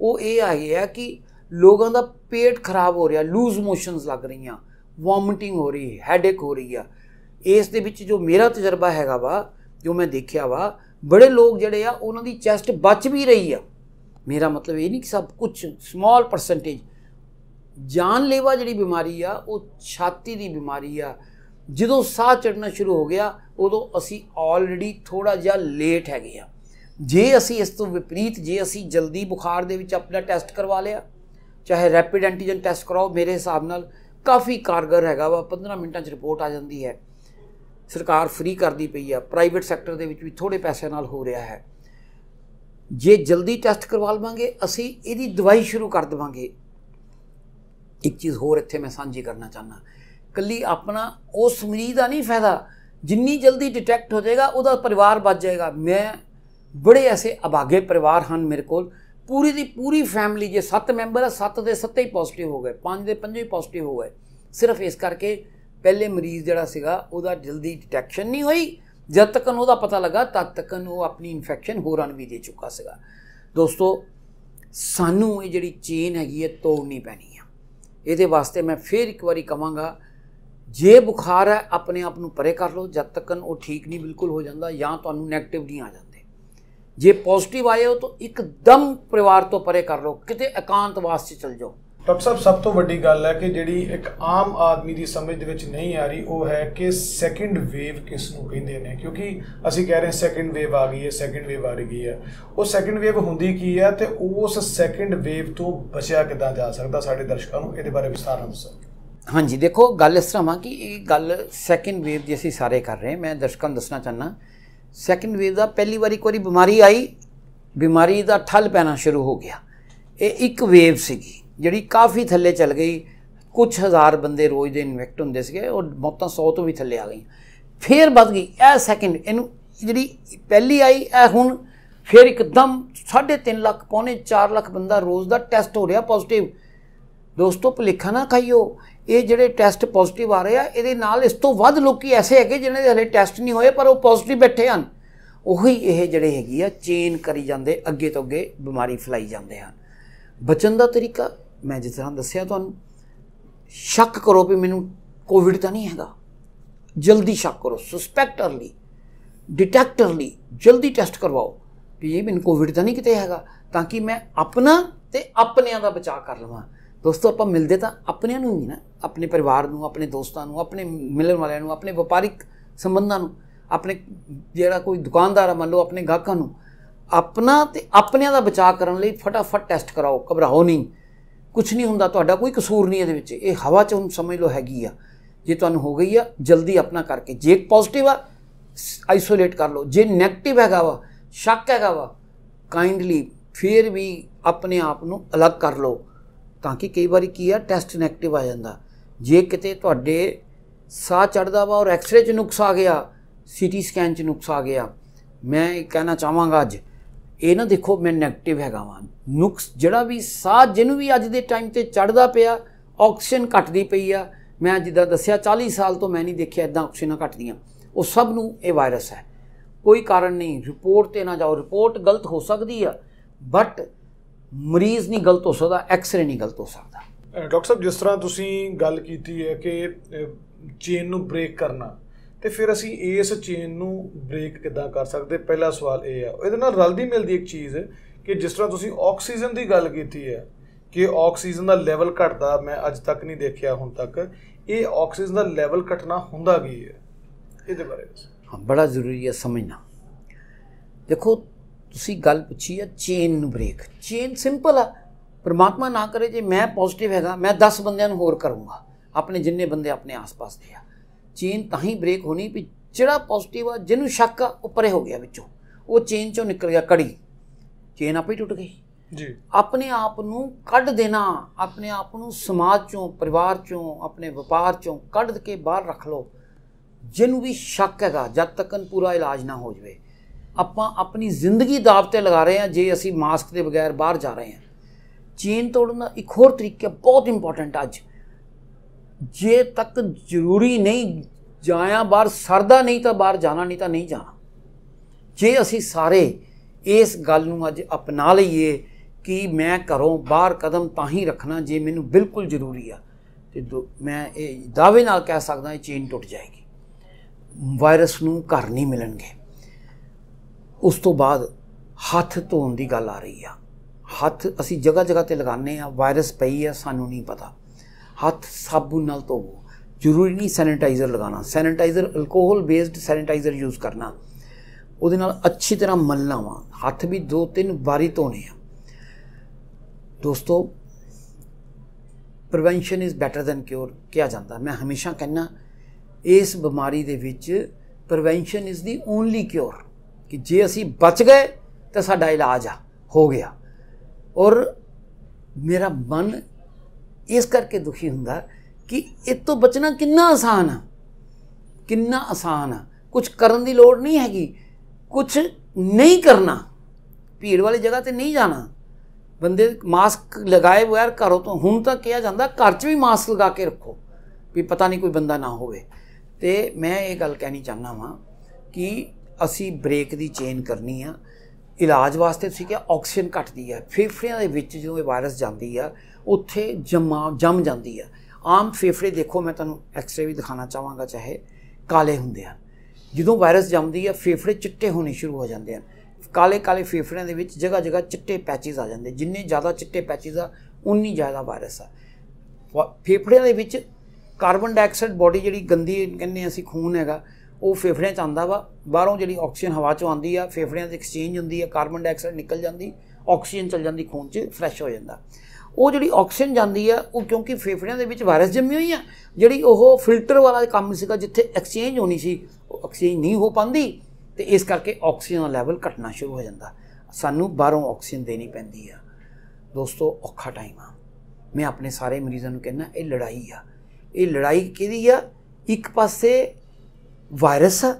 ਉਹ ਇਹ ਆ ਗਿਆ ਕਿ ਲੋਕਾਂ ਦਾ ਪੇਟ ਖਰਾਬ ਹੋ ਰਿਹਾ ਲੂਜ਼ ਮੋਸ਼ਨਸ ਲੱਗ ਰਹੀਆਂ ਵੋਮਿਟਿੰਗ ਹੋ ਰਹੀ ਹੈ ਹੈਡੇਕ ਹੋ ਰਹੀ ਆ ਇਸ ਦੇ ਵਿੱਚ ਜੋ ਮੇਰਾ ਤਜਰਬਾ ਹੈਗਾ ਵਾ ਜੋ ਮੈਂ ਦੇਖਿਆ ਵਾ ਬੜੇ ਲੋਕ ਜਿਹੜੇ ਆ ਉਹਨਾਂ ਦੀ ਚੈਸਟ ਬਚ ਵੀ ਰਹੀ ਆ ਮੇਰਾ ਮਤਲਬ ਇਹ ਨਹੀਂ ਕਿ ਸਭ ਕੁਝ ਸਮਾਲ ਪਰਸੈਂਟੇਜ ਜਾਨਲੇਵਾ ਜਿਹੜੀ ਬਿਮਾਰੀ ਆ ਉਹ ਛਾਤੀ ਦੀ ਬਿਮਾਰੀ ਆ ਜਦੋਂ ਸਾਹ ਚੜਨਾ ਸ਼ੁਰੂ ਹੋ ਗਿਆ ਉਦੋਂ ਅਸੀਂ ਆਲਰੇਡੀ ਥੋੜਾ ਜਿਹਾ ਲੇਟ ਹੈਗੇ ਆ ਜੇ ਅਸੀਂ ਇਸ ਤੋਂ ਵਿਪਰੀਤ ਜੇ ਅਸੀਂ ਜਲਦੀ ਬੁਖਾਰ ਦੇ ਵਿੱਚ ਆਪਣਾ ਟੈਸਟ ਕਰਵਾ ਲਿਆ ਚਾਹੇ ਰੈਪਿਡ ਐਂਟੀਜਨ ਟੈਸਟ ਕਰਾਓ ਮੇਰੇ ਹਿਸਾਬ ਨਾਲ ਕਾਫੀ ਕਾਰਗਰ ਹੈਗਾ ਵਾ 15 ਮਿੰਟਾਂ 'ਚ ਰਿਪੋਰਟ ਆ ਜਾਂਦੀ ਹੈ ਸਰਕਾਰ ਫ੍ਰੀ ਕਰਦੀ ਪਈ ਆ ਪ੍ਰਾਈਵੇਟ ਸੈਕਟਰ ਦੇ ਵਿੱਚ ਵੀ ਥੋੜੇ ਪੈਸੇ ਨਾਲ ਹੋ ਰਿਹਾ ਹੈ ਜੇ ਜਲਦੀ ਟੈਸਟ ਕਰਵਾ ਲਵਾਂਗੇ ਅਸੀਂ ਇਹਦੀ ਦਵਾਈ ਸ਼ੁਰੂ ਕਰ ਦਵਾਂਗੇ ਇੱਕ ਚੀਜ਼ ਹੋਰ ਇੱਥੇ ਮੈਂ ਸਾਂਝੀ ਕਰਨਾ ਚਾਹਨਾ ਕੱਲੀ ਆਪਣਾ ਉਸ ਮਰੀਜ਼ ਦਾ ਨਹੀਂ ਫਾਇਦਾ ਜਿੰਨੀ ਜਲਦੀ ਡਿਟੈਕਟ ਹੋ ਜਾਏਗਾ ਉਹਦਾ ਪਰਿਵਾਰ ਬਚ ਜਾਏਗਾ ਮੈਂ ਬੜੇ ਐਸੇ ਅਭਾਗੇ ਪਰਿਵਾਰ ਹਨ ਮੇਰੇ ਕੋਲ ਪੂਰੀ ਦੀ ਪੂਰੀ ਫੈਮਿਲੀ ਜੇ 7 ਮੈਂਬਰ ਆ 7 ਦੇ 7 ਹੀ ਪੋਜ਼ਿਟਿਵ ਹੋ ਗਏ 5 ਦੇ 5 ਹੀ ਪੋਜ਼ਿਟਿਵ ਹੋ ਗਏ ਸਿਰਫ ਇਸ ਕਰਕੇ ਪਹਿਲੇ ਮਰੀਜ਼ ਜਿਹੜਾ ਸੀਗਾ ਉਹਦਾ ਜਲਦੀ ਡਿਟੈਕਸ਼ਨ ਨਹੀਂ ਹੋਈ ਜਦ ਤੱਕ ਉਹਦਾ ਪਤਾ ਲੱਗਾ ਤਦ ਤੱਕ ਉਹ ਆਪਣੀ ਇਨਫੈਕਸ਼ਨ ਹੋਰਾਂ ਨੂੰ ਵੀ ਦੇ ਚੁੱਕਾ ਸੀਗਾ ਦੋਸਤੋ ਸਾਨੂੰ ਇਹ ਜਿਹੜੀ ਚੇਨ ਹੈਗੀ ਹੈ ਤੋੜਨੀ ਪੈਣੀ ਆ ਇਹਦੇ ਵਾਸਤੇ ਮੈਂ ਫੇਰ ਇੱਕ ਵਾਰੀ ਕਵਾਂਗਾ ਜੇ ਬੁਖਾਰ ਹੈ ਆਪਣੇ ਆਪ ਨੂੰ ਪਰੇ ਕਰ ਲਓ ਜਦ ਤੱਕ ਉਹ ਠੀਕ ਨਹੀਂ ਬਿਲਕੁਲ ਹੋ ਜਾਂਦਾ ਜਾਂ ਤੁਹਾਨੂੰ 네ਗੇਟਿਵ ਨਹੀਂ ਆ ਜਾਂਦੇ ਜੇ ਪੋਜ਼ਿਟਿਵ ਆਏ ਹੋ ਤਾਂ ਇੱਕਦਮ ਪਰਿਵਾਰ ਤੋਂ ਪਰੇ ਕਰ ਲਓ ਕਿਤੇ ਇਕਾਂਤ ਵਾਸਤੇ ਚਲ ਜਾਓ ਡਾਕਟਰ ਸਾਹਿਬ ਸਭ ਤੋਂ ਵੱਡੀ ਗੱਲ ਹੈ ਕਿ ਜਿਹੜੀ ਇੱਕ ਆਮ ਆਦਮੀ ਦੀ ਸਮਝ ਦੇ ਵਿੱਚ ਨਹੀਂ ਆ ਰਹੀ ਉਹ ਹੈ ਕਿ ਸੈਕੰਡ ਵੇਵ ਕਿਸ ਨੂੰ ਕਹਿੰਦੇ ਨੇ ਕਿਉਂਕਿ ਅਸੀਂ ਕਹਿ ਰਹੇ ਹਾਂ ਸੈਕੰਡ ਵੇਵ ਆ ਗਈ ਹੈ ਸੈਕੰਡ ਵੇਵ ਆ ਰਹੀ ਹੈ ਉਹ ਸੈਕੰਡ ਵੇਵ ਹੁੰਦੀ ਕੀ ਹੈ ਤੇ ਉਸ ਸੈਕੰਡ ਵੇਵ ਤੋਂ ਬਚਿਆ ਕਿਦਾਂ ਜਾ ਸਕਦਾ ਸਾਡੇ ਦਰਸ਼ਕਾਂ ਨੂੰ ਇਹਦੇ ਬਾਰੇ ਵਿਸਥਾਰ ਨਾਲ ਦੱਸੋ ਹਾਂਜੀ ਦੇਖੋ ਗੱਲ ਇਸ ਤਰ੍ਹਾਂ ਆ ਕਿ ਇਹ ਗੱਲ ਸੈਕੰਡ ਵੇਵ ਦੀ ਅਸੀਂ ਸਾਰੇ ਕਰ ਰਹੇ ਮੈਂ ਦਰਸ਼ਕਾਂ ਨੂੰ ਦੱਸਣਾ ਚਾਹਨਾ ਸੈਕੰਡ ਵੇਵ ਦਾ ਪਹਿਲੀ ਵਾਰੀ ਕੋਈ ਬਿਮਾਰੀ ਆਈ ਬਿਮਾਰੀ ਦਾ ਠੱਲ ਪੈਣਾ ਸ਼ੁਰੂ ਹੋ ਗਿਆ ਇਹ ਇੱਕ ਵੇਵ ਸੀਗੀ ਜਿਹੜੀ ਕਾਫੀ ਥੱਲੇ ਚਲ ਗਈ ਕੁਝ ਹਜ਼ਾਰ ਬੰਦੇ ਰੋਜ਼ ਦੇ ਇਨਫੈਕਟ ਹੁੰਦੇ ਸੀਗੇ ਉਹ ਮੌਤਾਂ 100 ਤੋਂ ਵੀ ਥੱਲੇ ਆ ਗਈਆਂ ਫੇਰ ਵੱਧ ਗਈ ਇਹ ਸੈਕਿੰਡ ਇਹਨੂੰ ਜਿਹੜੀ ਪਹਿਲੀ ਆਈ ਇਹ ਹੁਣ ਫੇਰ ਇੱਕਦਮ 3.5 ਲੱਖ ਪੌਣੇ 4 ਲੱਖ ਬੰਦਾ ਰੋਜ਼ ਦਾ ਟੈਸਟ ਹੋ ਰਿਹਾ ਪੋਜ਼ਿਟਿਵ ਦੋਸਤੋ ਭਲੇਖਾ ਨਾ ਖਾਈਓ ਇਹ ਜਿਹੜੇ ਟੈਸਟ ਪੋਜ਼ਿਟਿਵ ਆ ਰਹੇ ਆ ਇਹਦੇ ਨਾਲ ਇਸ ਤੋਂ ਵੱਧ ਲੋਕੀ ਐਸੇ ਹੈਗੇ ਜਿਨ੍ਹਾਂ ਦੇ ਹਲੇ ਟੈਸਟ ਨਹੀਂ ਹੋਏ ਪਰ ਉਹ ਪੋਜ਼ਿਟਿਵ ਬੈਠੇ ਹਨ ਉਹੀ ਇਹ ਜਿਹੜੇ ਹੈਗੀ ਆ ਚੇਨ ਕਰੀ ਜਾਂਦੇ ਅੱਗੇ ਤੋਂ ਅੱਗੇ ਬਿਮਾਰੀ ਫਲਾਈ ਜਾਂਦੇ ਹਨ ਬਚਨ ਦਾ ਤਰੀਕਾ ਮੈਂ ਜਿਸ ਤਰ੍ਹਾਂ ਦੱਸਿਆ ਤੁਹਾਨੂੰ ਸ਼ੱਕ ਕਰੋ ਵੀ ਮੈਨੂੰ ਕੋਵਿਡ ਤਾਂ ਨਹੀਂ ਹੈਗਾ ਜਲਦੀ ਸ਼ੱਕ ਕਰੋ ਸਸਪੈਕਟ ਅਰਲੀ ਡਿਟੈਕਟ ਜਲਦੀ ਟੈਸਟ ਕਰਵਾਓ ਵੀ ਇਹ ਮੈਨੂੰ ਕੋਵਿਡ ਤਾਂ ਨਹੀਂ ਕਿਤੇ ਹੈਗਾ ਤਾਂ ਕਿ ਮੈਂ ਆਪਣਾ ਤੇ ਆਪਣਿਆਂ ਦਾ ਬਚਾਅ ਕਰ ਲਵਾਂ ਦੋਸਤੋ ਆਪਾਂ ਮਿਲਦੇ ਤਾਂ ਆਪਣਿਆਂ ਨੂੰ ਹੀ ਨਾ ਆਪਣੇ ਪਰਿਵਾਰ ਨੂੰ ਆਪਣੇ ਦੋਸਤਾਂ ਨੂੰ ਆਪਣੇ ਮਿਲਣ ਵਾਲਿਆਂ ਨੂੰ ਆਪਣੇ ਵਪਾਰਿਕ ਸੰਬੰਧਾਂ ਨੂੰ ਆਪਣੇ ਜਿਹੜਾ ਕੋਈ ਦੁਕਾਨਦਾਰ ਆ ਮੰਨ ਲਓ ਆਪਣੇ ਗਾਹਕਾਂ ਨੂੰ ਆਪਣਾ ਤੇ ਆਪਣਿਆਂ ਦਾ ਬਚਾਅ ਕਰਨ ਲਈ ਫਟਾਫਟ ਟੈਸਟ ਕਰਾਓ ਘਬਰਾਓ ਨਹੀਂ ਕੁਝ ਨਹੀਂ ਹੁੰਦਾ ਤੁਹਾਡਾ ਕੋਈ ਕਸੂਰ ਨਹੀਂ ਇਹਦੇ ਵਿੱਚ ਇਹ ਹਵਾ 'ਚ ਹੁਣ ਸਮਝ ਲਓ ਹੈਗੀ ਆ ਜੇ ਤੁਹਾਨੂੰ ਹੋ ਗਈ ਆ ਜਲਦੀ ਆਪਣਾ ਕਰਕੇ ਜੇ ਪੋਜ਼ਿਟਿਵ ਆ ਆਈਸੋਲੇਟ ਕਰ ਲਓ ਜੇ 네ਗੇਟਿਵ ਹੈਗਾ ਵਾ ਸ਼ੱਕ ਹੈਗਾ ਵਾ ਕਾਈਂਡਲੀ ਫਿਰ ਵੀ ਆਪਣੇ ਆਪ ਨੂੰ ਅਲੱਗ ਕਰ ਲਓ ਤਾਂ ਕਿ ਕਈ ਵਾਰੀ ਕੀ ਆ ਟੈਸਟ 네ਗੇਟਿਵ ਆ ਜਾਂਦਾ ਜੇ ਕਿਤੇ ਤੁਹਾਡੇ ਸਾਹ ਚੜਦਾ ਵਾ ਔਰ ਐਕਸ-ਰੇ 'ਚ ਨੁਕਸ ਆ ਗਿਆ ਸੀਟੀ ਸਕੈਨ 'ਚ ਨੁਕਸ ਆ ਗਿਆ ਮੈਂ ਇਹ ਕਹਿਣਾ ਚਾਹਾਂਗਾ ਅੱਜ ਇਹ ਨਾ ਦੇਖੋ ਮੈਂ 네ਗੇਟਿਵ ਹੈਗਾ ਵਾਂ ਨੁਕਸ ਜਿਹੜਾ ਵੀ ਸਾਹ ਜਿਹਨੂੰ ਵੀ ਅੱਜ ਦੇ ਟਾਈਮ ਤੇ ਚੜਦਾ ਪਿਆ ਆਕਸੀਜਨ ਘਟਦੀ ਪਈ ਆ ਮੈਂ ਜਿੱਦਾਂ ਦੱਸਿਆ 40 ਸਾਲ ਤੋਂ ਮੈਂ ਨਹੀਂ ਦੇਖਿਆ ਇਦਾਂ ਆਕਸੀਜਨ ਘਟਦੀਆਂ ਉਹ ਸਭ ਨੂੰ ਇਹ ਵਾਇਰਸ ਹੈ ਕੋਈ ਕਾਰਨ ਨਹੀਂ ਰਿਪੋਰਟ ਤੇ ਨਾ ਜਾਓ ਰਿਪੋਰਟ ਗਲਤ ਹੋ ਸਕਦੀ ਆ ਬਟ ਮਰੀਜ਼ ਨਹੀਂ ਗਲਤ ਹੋ ਸਕਦਾ ਐਕਸਰੇ ਨਹੀਂ ਗਲਤ ਹੋ ਸਕਦਾ ਡਾਕਟਰ ਸਾਹਿਬ ਜਿਸ ਤਰ੍ਹਾਂ ਤੁਸੀਂ ਗੱਲ ਕੀਤੀ ਹੈ ਕਿ ਚੇਨ ਨੂੰ ਬ੍ਰੇਕ ਕਰਨਾ ਤੇ ਫਿਰ ਅਸੀਂ ਇਸ ਚੇਨ ਨੂੰ ਬ੍ਰੇਕ ਕਿੱਦਾਂ ਕਰ ਸਕਦੇ ਪਹਿਲਾ ਸਵਾਲ ਇਹ ਆ ਇਹਦੇ ਨਾਲ ਰਲਦੀ ਮਿਲਦੀ ਇੱਕ ਚੀਜ਼ ਕਿ ਜਿਸ ਤਰ੍ਹਾਂ ਤੁਸੀਂ ਆਕਸੀਜਨ ਦੀ ਗੱਲ ਕੀਤੀ ਹੈ ਕਿ ਆਕਸੀਜਨ ਦਾ ਲੈਵਲ ਘਟਦਾ ਮੈਂ ਅੱਜ ਤੱਕ ਨਹੀਂ ਦੇਖਿਆ ਹੁਣ ਤੱਕ ਇਹ ਆਕਸੀਜਨ ਦਾ ਲੈਵਲ ਘਟਣਾ ਹੁੰਦਾ ਕੀ ਹੈ ਇਹਦੇ ਬਾਰੇ ਹਾਂ ਬੜਾ ਜ਼ਰੂਰੀ ਹੈ ਸਮਝਣਾ ਦੇਖੋ ਤੁਸੀਂ ਗੱਲ ਪੁੱਛੀ ਹੈ ਚੇਨ ਨੂੰ ਬ੍ਰੇਕ ਚੇਨ ਸਿੰਪਲ ਆ ਪਰਮਾਤਮਾ ਨਾ ਕਰੇ ਜੇ ਮੈਂ ਪੋਜ਼ਿਟਿਵ ਹੈਗਾ ਮੈਂ 10 ਬੰਦਿਆਂ ਨੂੰ ਹੋਰ ਕਰੂੰਗਾ ਆਪਣੇ ਜਿੰਨੇ ਬੰਦੇ ਆਪਣੇ ਆਸ-ਪਾਸ ਦੇ ਆ ਚੇਨ ਤਾਂ ਹੀ ਬ੍ਰੇਕ ਹੋਣੀ ਵੀ ਜਿਹੜਾ ਪੋਜ਼ਿਟਿਵ ਆ ਜਿਹਨੂੰ ਸ਼ੱਕ ਆ ਉਹ ਪਰੇ ਹੋ ਗਿਆ ਵਿੱਚੋਂ ਉਹ ਚੇਨ ਚੋਂ ਨਿਕਲ ਗਿਆ ਕੜੀ ਚੇਨ ਆਪੇ ਟੁੱਟ ਗਈ ਜੀ ਆਪਣੇ ਆਪ ਨੂੰ ਕੱਢ ਦੇਣਾ ਆਪਣੇ ਆਪ ਨੂੰ ਸਮਾਜ ਚੋਂ ਪਰਿਵਾਰ ਚੋਂ ਆਪਣੇ ਵਪਾਰ ਚੋਂ ਕੱਢ ਕੇ ਬਾਹਰ ਰੱਖ ਲਓ ਜਿਹਨੂੰ ਵੀ ਸ਼ੱਕ ਹੈਗਾ ਜਦ ਤੱਕ ਪੂਰਾ ਇਲਾਜ ਨਾ ਹੋ ਜਵੇ ਆਪਾਂ ਆਪਣੀ ਜ਼ਿੰਦਗੀ ਦਾਅਵ ਤੇ ਲਗਾ ਰਹੇ ਹਾਂ ਜੇ ਅਸੀਂ ਮਾਸਕ ਦੇ ਬਗੈਰ ਬਾਹਰ ਜਾ ਰਹੇ ਹਾਂ ਚੇਨ ਤੋੜਨ ਦਾ ਇੱਕ ਹੋਰ ਤਰੀਕਾ ਬਹੁਤ ਇੰਪੋਰਟੈਂਟ ਅੱਜ ਜੇ ਤੱਕ ਜ਼ਰੂਰੀ ਨਹੀਂ ਜਾਇਆ ਬਾਹਰ ਸਰਦਾ ਨਹੀਂ ਤਾਂ ਬਾਹਰ ਜਾਣਾ ਨਹੀਂ ਤਾਂ ਨਹੀਂ ਜਾਣਾ ਜੇ ਅਸੀਂ ਸਾਰੇ ਇਸ ਗੱਲ ਨੂੰ ਅੱਜ ਅਪਣਾ ਲਈਏ ਕਿ ਮੈਂ ਘਰੋਂ ਬਾਹਰ ਕਦਮ ਤਾਂ ਹੀ ਰੱਖਣਾ ਜੇ ਮੈਨੂੰ ਬਿਲਕੁਲ ਜ਼ਰੂਰੀ ਆ ਤੇ ਮੈਂ ਇਹ ਦਾਅਵੇ ਨਾਲ ਕਹਿ ਸਕਦਾ ਇਹ ਚੇਨ ਟੁੱਟ ਜਾਏਗੀ ਵਾਇਰਸ ਨੂੰ ਘਰ ਨਹੀਂ ਮਿਲਣਗੇ ਉਸ ਤੋਂ ਬਾਅਦ ਹੱਥ ਧੋਣ ਦੀ ਗੱਲ ਆ ਰਹੀ ਆ ਹੱਥ ਅਸੀਂ ਜਗ੍ਹਾ ਜਗ੍ਹਾ ਤੇ ਲਗਾਉਂਦੇ ਆ ਵਾਇਰਸ ਪਈ ਆ ਸਾਨੂੰ ਨਹੀਂ ਪਤਾ ਹੱਥ ਸਾਬਣ ਨਾਲ ਧੋਵੋ ਜ਼ਰੂਰੀ ਨਹੀਂ ਸੈਨੀਟਾਈਜ਼ਰ ਲਗਾਣਾ sanitiser alcohol based sanitiser use ਕਰਨਾ ਉਹਦੇ ਨਾਲ ਅੱਛੀ ਤਰ੍ਹਾਂ ਮਲਣਾ ਵਾ ਹੱਥ ਵੀ ਦੋ ਤਿੰਨ ਵਾਰੀ ਧੋਣੇ ਆ ਦੋਸਤੋ prevention is better than cure ਕਿਹਾ ਜਾਂਦਾ ਮੈਂ ਹਮੇਸ਼ਾ ਕਹਿੰਨਾ ਇਸ ਬਿਮਾਰੀ ਦੇ ਵਿੱਚ prevention is the only cure ਕਿ ਜੇ ਅਸੀਂ ਬਚ ਗਏ ਤਾਂ ਸਾਡਾ ਇਲਾਜ ਆ ਹੋ ਗਿਆ ਔਰ ਮੇਰਾ ਮਨ ਇਸ ਕਰਕੇ ਦੁਖੀ ਹੁੰਦਾ ਕਿ ਇਹ ਤੋਂ ਬਚਣਾ ਕਿੰਨਾ ਆਸਾਨ ਆ ਕਿੰਨਾ ਆਸਾਨ ਆ ਕੁਝ ਕਰਨ ਦੀ ਲੋੜ ਨਹੀਂ ਹੈਗੀ ਕੁਝ ਨਹੀਂ ਕਰਨਾ ਭੀੜ ਵਾਲੀ ਜਗ੍ਹਾ ਤੇ ਨਹੀਂ ਜਾਣਾ ਬੰਦੇ ਮਾਸਕ ਲਗਾਏ ਬਗੈਰ ਘਰੋਂ ਤੋਂ ਹੁਣ ਤਾਂ ਕਿਹਾ ਜਾਂਦਾ ਘਰ 'ਚ ਵੀ ਮਾਸਕ ਲਗਾ ਕੇ ਰੱਖੋ ਵੀ ਪਤਾ ਨਹੀਂ ਕੋਈ ਬੰਦਾ ਨਾ ਹੋਵੇ ਤੇ ਮੈਂ ਇਹ ਗੱਲ ਕਹਿਣੀ ਚਾਹਨਾ ਵਾਂ ਕਿ ਅਸੀਂ ਬ੍ਰੇਕ ਦੀ ਚੇਨ ਕਰਨੀ ਆ ਇਲਾਜ ਵਾਸਤੇ ਤੁਸੀਂ ਕਿਹਾ ਆਕਸੀਜਨ ਘਟਦੀ ਆ ਫੇਫੜਿਆਂ ਦੇ ਵਿੱਚ ਜਦੋਂ ਇਹ ਵਾਇਰਸ ਜਾਂਦੀ ਆ ਉੱਥੇ ਜਮਾ ਜੰਮ ਜਾਂਦੀ ਆ ਆਮ ਫੇਫੜੇ ਦੇਖੋ ਮੈਂ ਤੁਹਾਨੂੰ ਐਕਸਰੇ ਵੀ ਦਿਖਾਣਾ ਚਾਹਾਂਗਾ ਚਾਹੇ ਕਾਲੇ ਹੁੰਦੇ ਆ ਜਦੋਂ ਵਾਇਰਸ ਜੰਮਦੀ ਆ ਫੇਫੜੇ ਚਿੱਟੇ ਹੋਣੇ ਸ਼ੁਰੂ ਹੋ ਜਾਂਦੇ ਆ ਕਾਲੇ ਕਾਲੇ ਫੇਫੜਿਆਂ ਦੇ ਵਿੱਚ ਜਗ੍ਹਾ ਜਗ੍ਹਾ ਚਿੱਟੇ ਪੈਚਸ ਆ ਜਾਂਦੇ ਜਿੰਨੇ ਜ਼ਿਆਦਾ ਚਿੱਟੇ ਪੈਚਸ ਆ ਉਨੀ ਜ਼ਿਆਦਾ ਵਾਇਰਸ ਆ ਫੇਫੜਿਆਂ ਦੇ ਵਿੱਚ ਕਾਰਬਨ ਡਾਈਆਕਸਾਈਡ ਬੋਡੀ ਜਿਹੜੀ ਗੰਦੀ ਕਹਿੰਦੇ ਅਸੀਂ ਖੂਨ ਹੈਗਾ ਉਹ ਫੇਫੜਿਆਂ 'ਚ ਆਂਦਾ ਵਾ ਬਾਹਰੋਂ ਜਿਹੜੀ ਆਕਸੀਜਨ ਹਵਾ 'ਚੋਂ ਆਂਦੀ ਆ ਫੇਫੜਿਆਂ ਦੇ ਐਕਸਚੇਂਜ ਹੁੰਦੀ ਆ ਕਾਰਬਨ ਡਾਈਆਕਸਾਈਡ ਨਿਕਲ ਜਾਂਦੀ ਆਕਸੀਜਨ ਚਲ ਜਾਂਦੀ ਖੂਨ 'ਚ ਫਰੈਸ਼ ਹੋ ਜਾਂਦਾ ਉਹ ਜਿਹੜੀ ਆਕਸੀਜਨ ਜਾਂਦੀ ਆ ਉਹ ਕਿਉਂਕਿ ਫੇਫੜਿਆਂ ਦੇ ਵਿੱਚ ਵਾਇਰਸ ਜੰਮੀ ਹੋਈ ਆ ਜਿਹੜੀ ਉਹ ਫਿਲਟਰ ਵਾਲਾ ਕੰਮ ਸੀਗਾ ਜਿੱਥੇ ਐਕਸਚੇਂਜ ਹੋਣੀ ਸੀ ਉਹ ਐਕਸਚੇਂਜ ਨਹੀਂ ਹੋ ਪਾਂਦੀ ਤੇ ਇਸ ਕਰਕੇ ਆਕਸੀਜਨ ਦਾ ਲੈਵਲ ਘਟਣਾ ਸ਼ੁਰੂ ਹੋ ਜਾਂਦਾ ਸਾਨੂੰ ਬਾਹਰੋਂ ਆਕਸੀਜਨ ਦੇਣੀ ਪੈਂਦੀ ਆ ਦੋਸਤੋ ਔਖਾ ਟਾਈਮ ਆ ਮੈਂ ਆਪਣੇ ਸਾਰੇ ਮਰੀਜ਼ਾਂ ਨੂੰ ਕਹਿੰਦਾ ਇਹ ਲੜਾਈ ਆ ਇਹ ਲੜਾਈ ਕਿਹਦੀ ਆ ਇੱਕ ਪਾਸੇ ਵਾਇਰਸ ਆ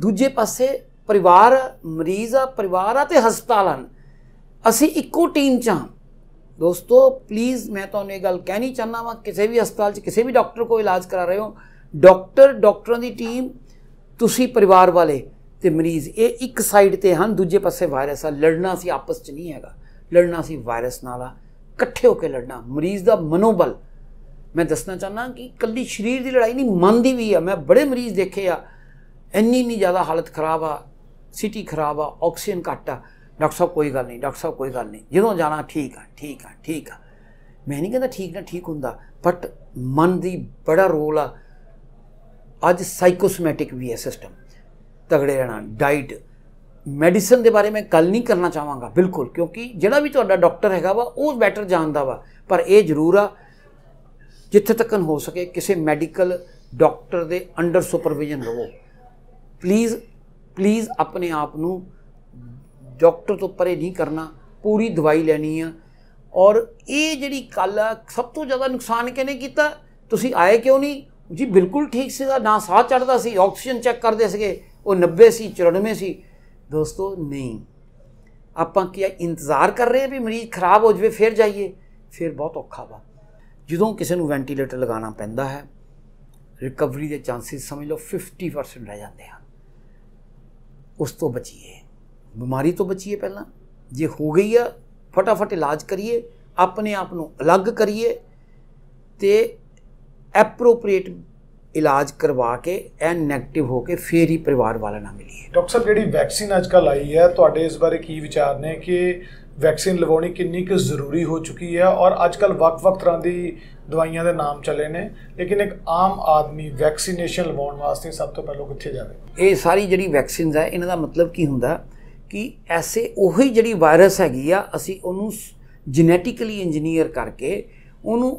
ਦੂਜੇ ਪਾਸੇ ਪਰਿਵਾਰ ਮਰੀਜ਼ ਆ ਪਰਿਵਾਰ ਆ ਤੇ ਹਸਪਤਾਲ ਹਨ ਅਸੀਂ ਇੱਕੋ ਟੀਮ ਚ ਦੋਸਤੋ ਪਲੀਜ਼ ਮੈਂ ਤੁਹਾਨੂੰ ਇਹ ਗੱਲ ਕਹਿਣੀ ਚਾਹਨਾ ਵਾਂ ਕਿਸੇ ਵੀ ਹਸਪਤਾਲ 'ਚ ਕਿਸੇ ਵੀ ਡਾਕਟਰ ਕੋਲ ਇਲਾਜ ਕਰਾ ਰਹੇ ਹੋ ਡਾਕਟਰ ਡਾਕਟਰਾਂ ਦੀ ਟੀਮ ਤੁਸੀਂ ਪਰਿਵਾਰ ਵਾਲੇ ਤੇ ਮਰੀਜ਼ ਇਹ ਇੱਕ ਸਾਈਡ ਤੇ ਹਨ ਦੂਜੇ ਪਾਸੇ ਵਾਇਰਸ ਆ ਲੜਨਾ ਸੀ ਆਪਸ 'ਚ ਨਹੀਂ ਹੈਗਾ ਲੜਨਾ ਸੀ ਵਾਇਰਸ ਨਾਲ ਆ ਇਕੱਠੇ ਹੋ ਕੇ ਲੜਨਾ ਮਰੀਜ਼ ਦਾ ਮਨੋਬਲ ਮੈਂ ਦੱਸਣਾ ਚਾਹਨਾ ਕਿ ਕੱਲੀ ਸਰੀਰ ਦੀ ਲੜਾਈ ਨਹੀਂ ਮਨ ਦੀ ਵੀ ਆ ਮੈਂ ਬੜੇ ਮਰੀਜ਼ ਦੇਖੇ ਆ ਇੰਨੀ ਨਹੀਂ ਜ਼ਿਆਦਾ ਹਾਲਤ ਖਰਾਬ ਆ ਸਿਟੀ ਖਰਾਬ ਆ ਆਕਸੀਜਨ ਘਟਾ ਡਾਕਟਰ ਸਾਹਿਬ ਕੋਈ ਗੱਲ ਨਹੀਂ ਡਾਕਟਰ ਸਾਹਿਬ ਕੋਈ ਗੱਲ ਨਹੀਂ ਜਦੋਂ ਜਾਣਾ ਠੀਕ ਆ ਠੀਕ ਆ ਠੀਕ ਆ ਮੈਂ ਨਹੀਂ ਕਹਿੰਦਾ ਠੀਕ ਨਾ ਠੀਕ ਹੁੰਦਾ ਬਟ ਮਨ ਦੀ ਬੜਾ ਰੋਲ ਆ ਅੱਜ ਸਾਈਕੋਸਮੈਟਿਕ ਵੀ ਐ ਸਿਸਟਮ ਤਗੜੇ ਰਹਿਣਾ ਡਾਈਟ ਮੈਡੀਸਨ ਦੇ ਬਾਰੇ ਮੈਂ ਕੱਲ ਨਹੀਂ ਕਰਨਾ ਚਾਹਾਂਗਾ ਬਿਲਕੁਲ ਕਿਉਂਕਿ ਜਿਹੜਾ ਵੀ ਤੁਹਾਡਾ ਡਾਕਟਰ ਹੈਗਾ ਵਾ ਉਹ ਬੈਟਰ ਜਾਣਦਾ ਵਾ ਪਰ ਇਹ ਜ਼ਰੂਰ ਆ ਜਿੱਥੇ ਤੱਕ ਹੋ ਸਕੇ ਕਿਸੇ ਮੈਡੀਕਲ ਡਾਕਟਰ ਦੇ ਅੰਡਰ ਸੁਪਰਵਿਜ਼ਨ ਲਵੋ ਪਲੀਜ਼ ਪਲੀਜ਼ ਆਪਣੇ ਆਪ ਨੂੰ ਡਾਕਟਰ ਤੋਂ ਪਰੇ ਨਹੀਂ ਕਰਨਾ ਪੂਰੀ ਦਵਾਈ ਲੈਣੀ ਆ ਔਰ ਇਹ ਜਿਹੜੀ ਕੱਲ ਸਭ ਤੋਂ ਜ਼ਿਆਦਾ ਨੁਕਸਾਨ ਕਿਹਨੇ ਕੀਤਾ ਤੁਸੀਂ ਆਏ ਕਿਉਂ ਨਹੀਂ ਜੀ ਬਿਲਕੁਲ ਠੀਕ ਸੀਗਾ ਨਾ ਸਾਹ ਚੜਦਾ ਸੀ ਆਕਸੀਜਨ ਚੈੱਕ ਕਰਦੇ ਸੀਗੇ ਉਹ 90 ਸੀ 94 ਸੀ ਦੋਸਤੋ ਨਹੀਂ ਆਪਾਂ ਕੀ ਇੰਤਜ਼ਾਰ ਕਰ ਰਹੇ ਆ ਵੀ ਮਰੀਜ਼ ਖਰਾਬ ਹੋ ਜਵੇ ਫਿਰ ਜਾਈਏ ਫਿਰ ਬਹੁਤ ਔਖਾ ਵਾ ਜਦੋਂ ਕਿਸੇ ਨੂੰ ਵੈਂਟੀਲੇਟਰ ਲਗਾਉਣਾ ਪੈਂਦਾ ਹੈ ਰਿਕਵਰੀ ਦੇ ਚਾਂਸਸ ਸਮਝ ਲਓ 50% ਰਹਿ ਜਾਂਦੇ ਆ ਉਸ ਤੋਂ ਬਚੀਏ ਬਿਮਾਰੀ ਤੋਂ ਬਚੀਏ ਪਹਿਲਾਂ ਜੇ ਹੋ ਗਈ ਆ ਫਟਾਫਟ ਇਲਾਜ ਕਰੀਏ ਆਪਣੇ ਆਪ ਨੂੰ ਅਲੱਗ ਕਰੀਏ ਤੇ ਐਪਰੋਪ੍ਰੀਏਟ ਇਲਾਜ ਕਰਵਾ ਕੇ ਐ 네ਗੇਟਿਵ ਹੋ ਕੇ ਫੇਰ ਹੀ ਪਰਿਵਾਰ ਵਾਲਾ ਨਾਲ ਮਿਲੀਏ ਡਾਕਟਰ ਸਾਹਿਬ ਜਿਹੜੀ ਵੈਕਸੀਨ ਅੱਜ ਕੱਲ ਆਈ ਹੈ ਤੁਹਾਡੇ ਇਸ ਬਾਰੇ ਕੀ ਵਿਚਾਰ ਨੇ ਕਿ ਵੈਕਸੀਨ ਲਵਾਉਣੀ ਕਿੰਨੀ ਕੁ ਜ਼ਰੂਰੀ ਹੋ ਚੁੱਕੀ ਹੈ ਔਰ ਅੱਜ ਕੱਲ ਵਕ-ਵਕ ਤਰ੍ਹਾਂ ਦੀ ਦਵਾਈਆਂ ਦੇ ਨਾਮ ਚੱਲੇ ਨੇ ਲੇਕਿਨ ਇੱਕ ਆਮ ਆਦਮੀ ਵੈਕਸੀਨੇਸ਼ਨ ਲਵਾਉਣ ਵਾਸਤੇ ਸਭ ਤੋਂ ਪਹਿਲਾਂ ਕਿੱਥੇ ਜਾਵੇ ਇਹ ਸਾਰੀ ਜਿਹੜੀ ਵੈਕਸੀਨਸ ਹੈ ਇਹਨਾਂ ਦਾ ਮਤਲਬ ਕੀ ਹੁੰਦਾ ਕਿ ਐਸੇ ਉਹੀ ਜਿਹੜੀ ਵਾਇਰਸ ਹੈਗੀ ਆ ਅਸੀਂ ਉਹਨੂੰ ਜੈਨੇਟਿਕਲੀ ਇੰਜੀਨੀਅਰ ਕਰਕੇ ਉਹਨੂੰ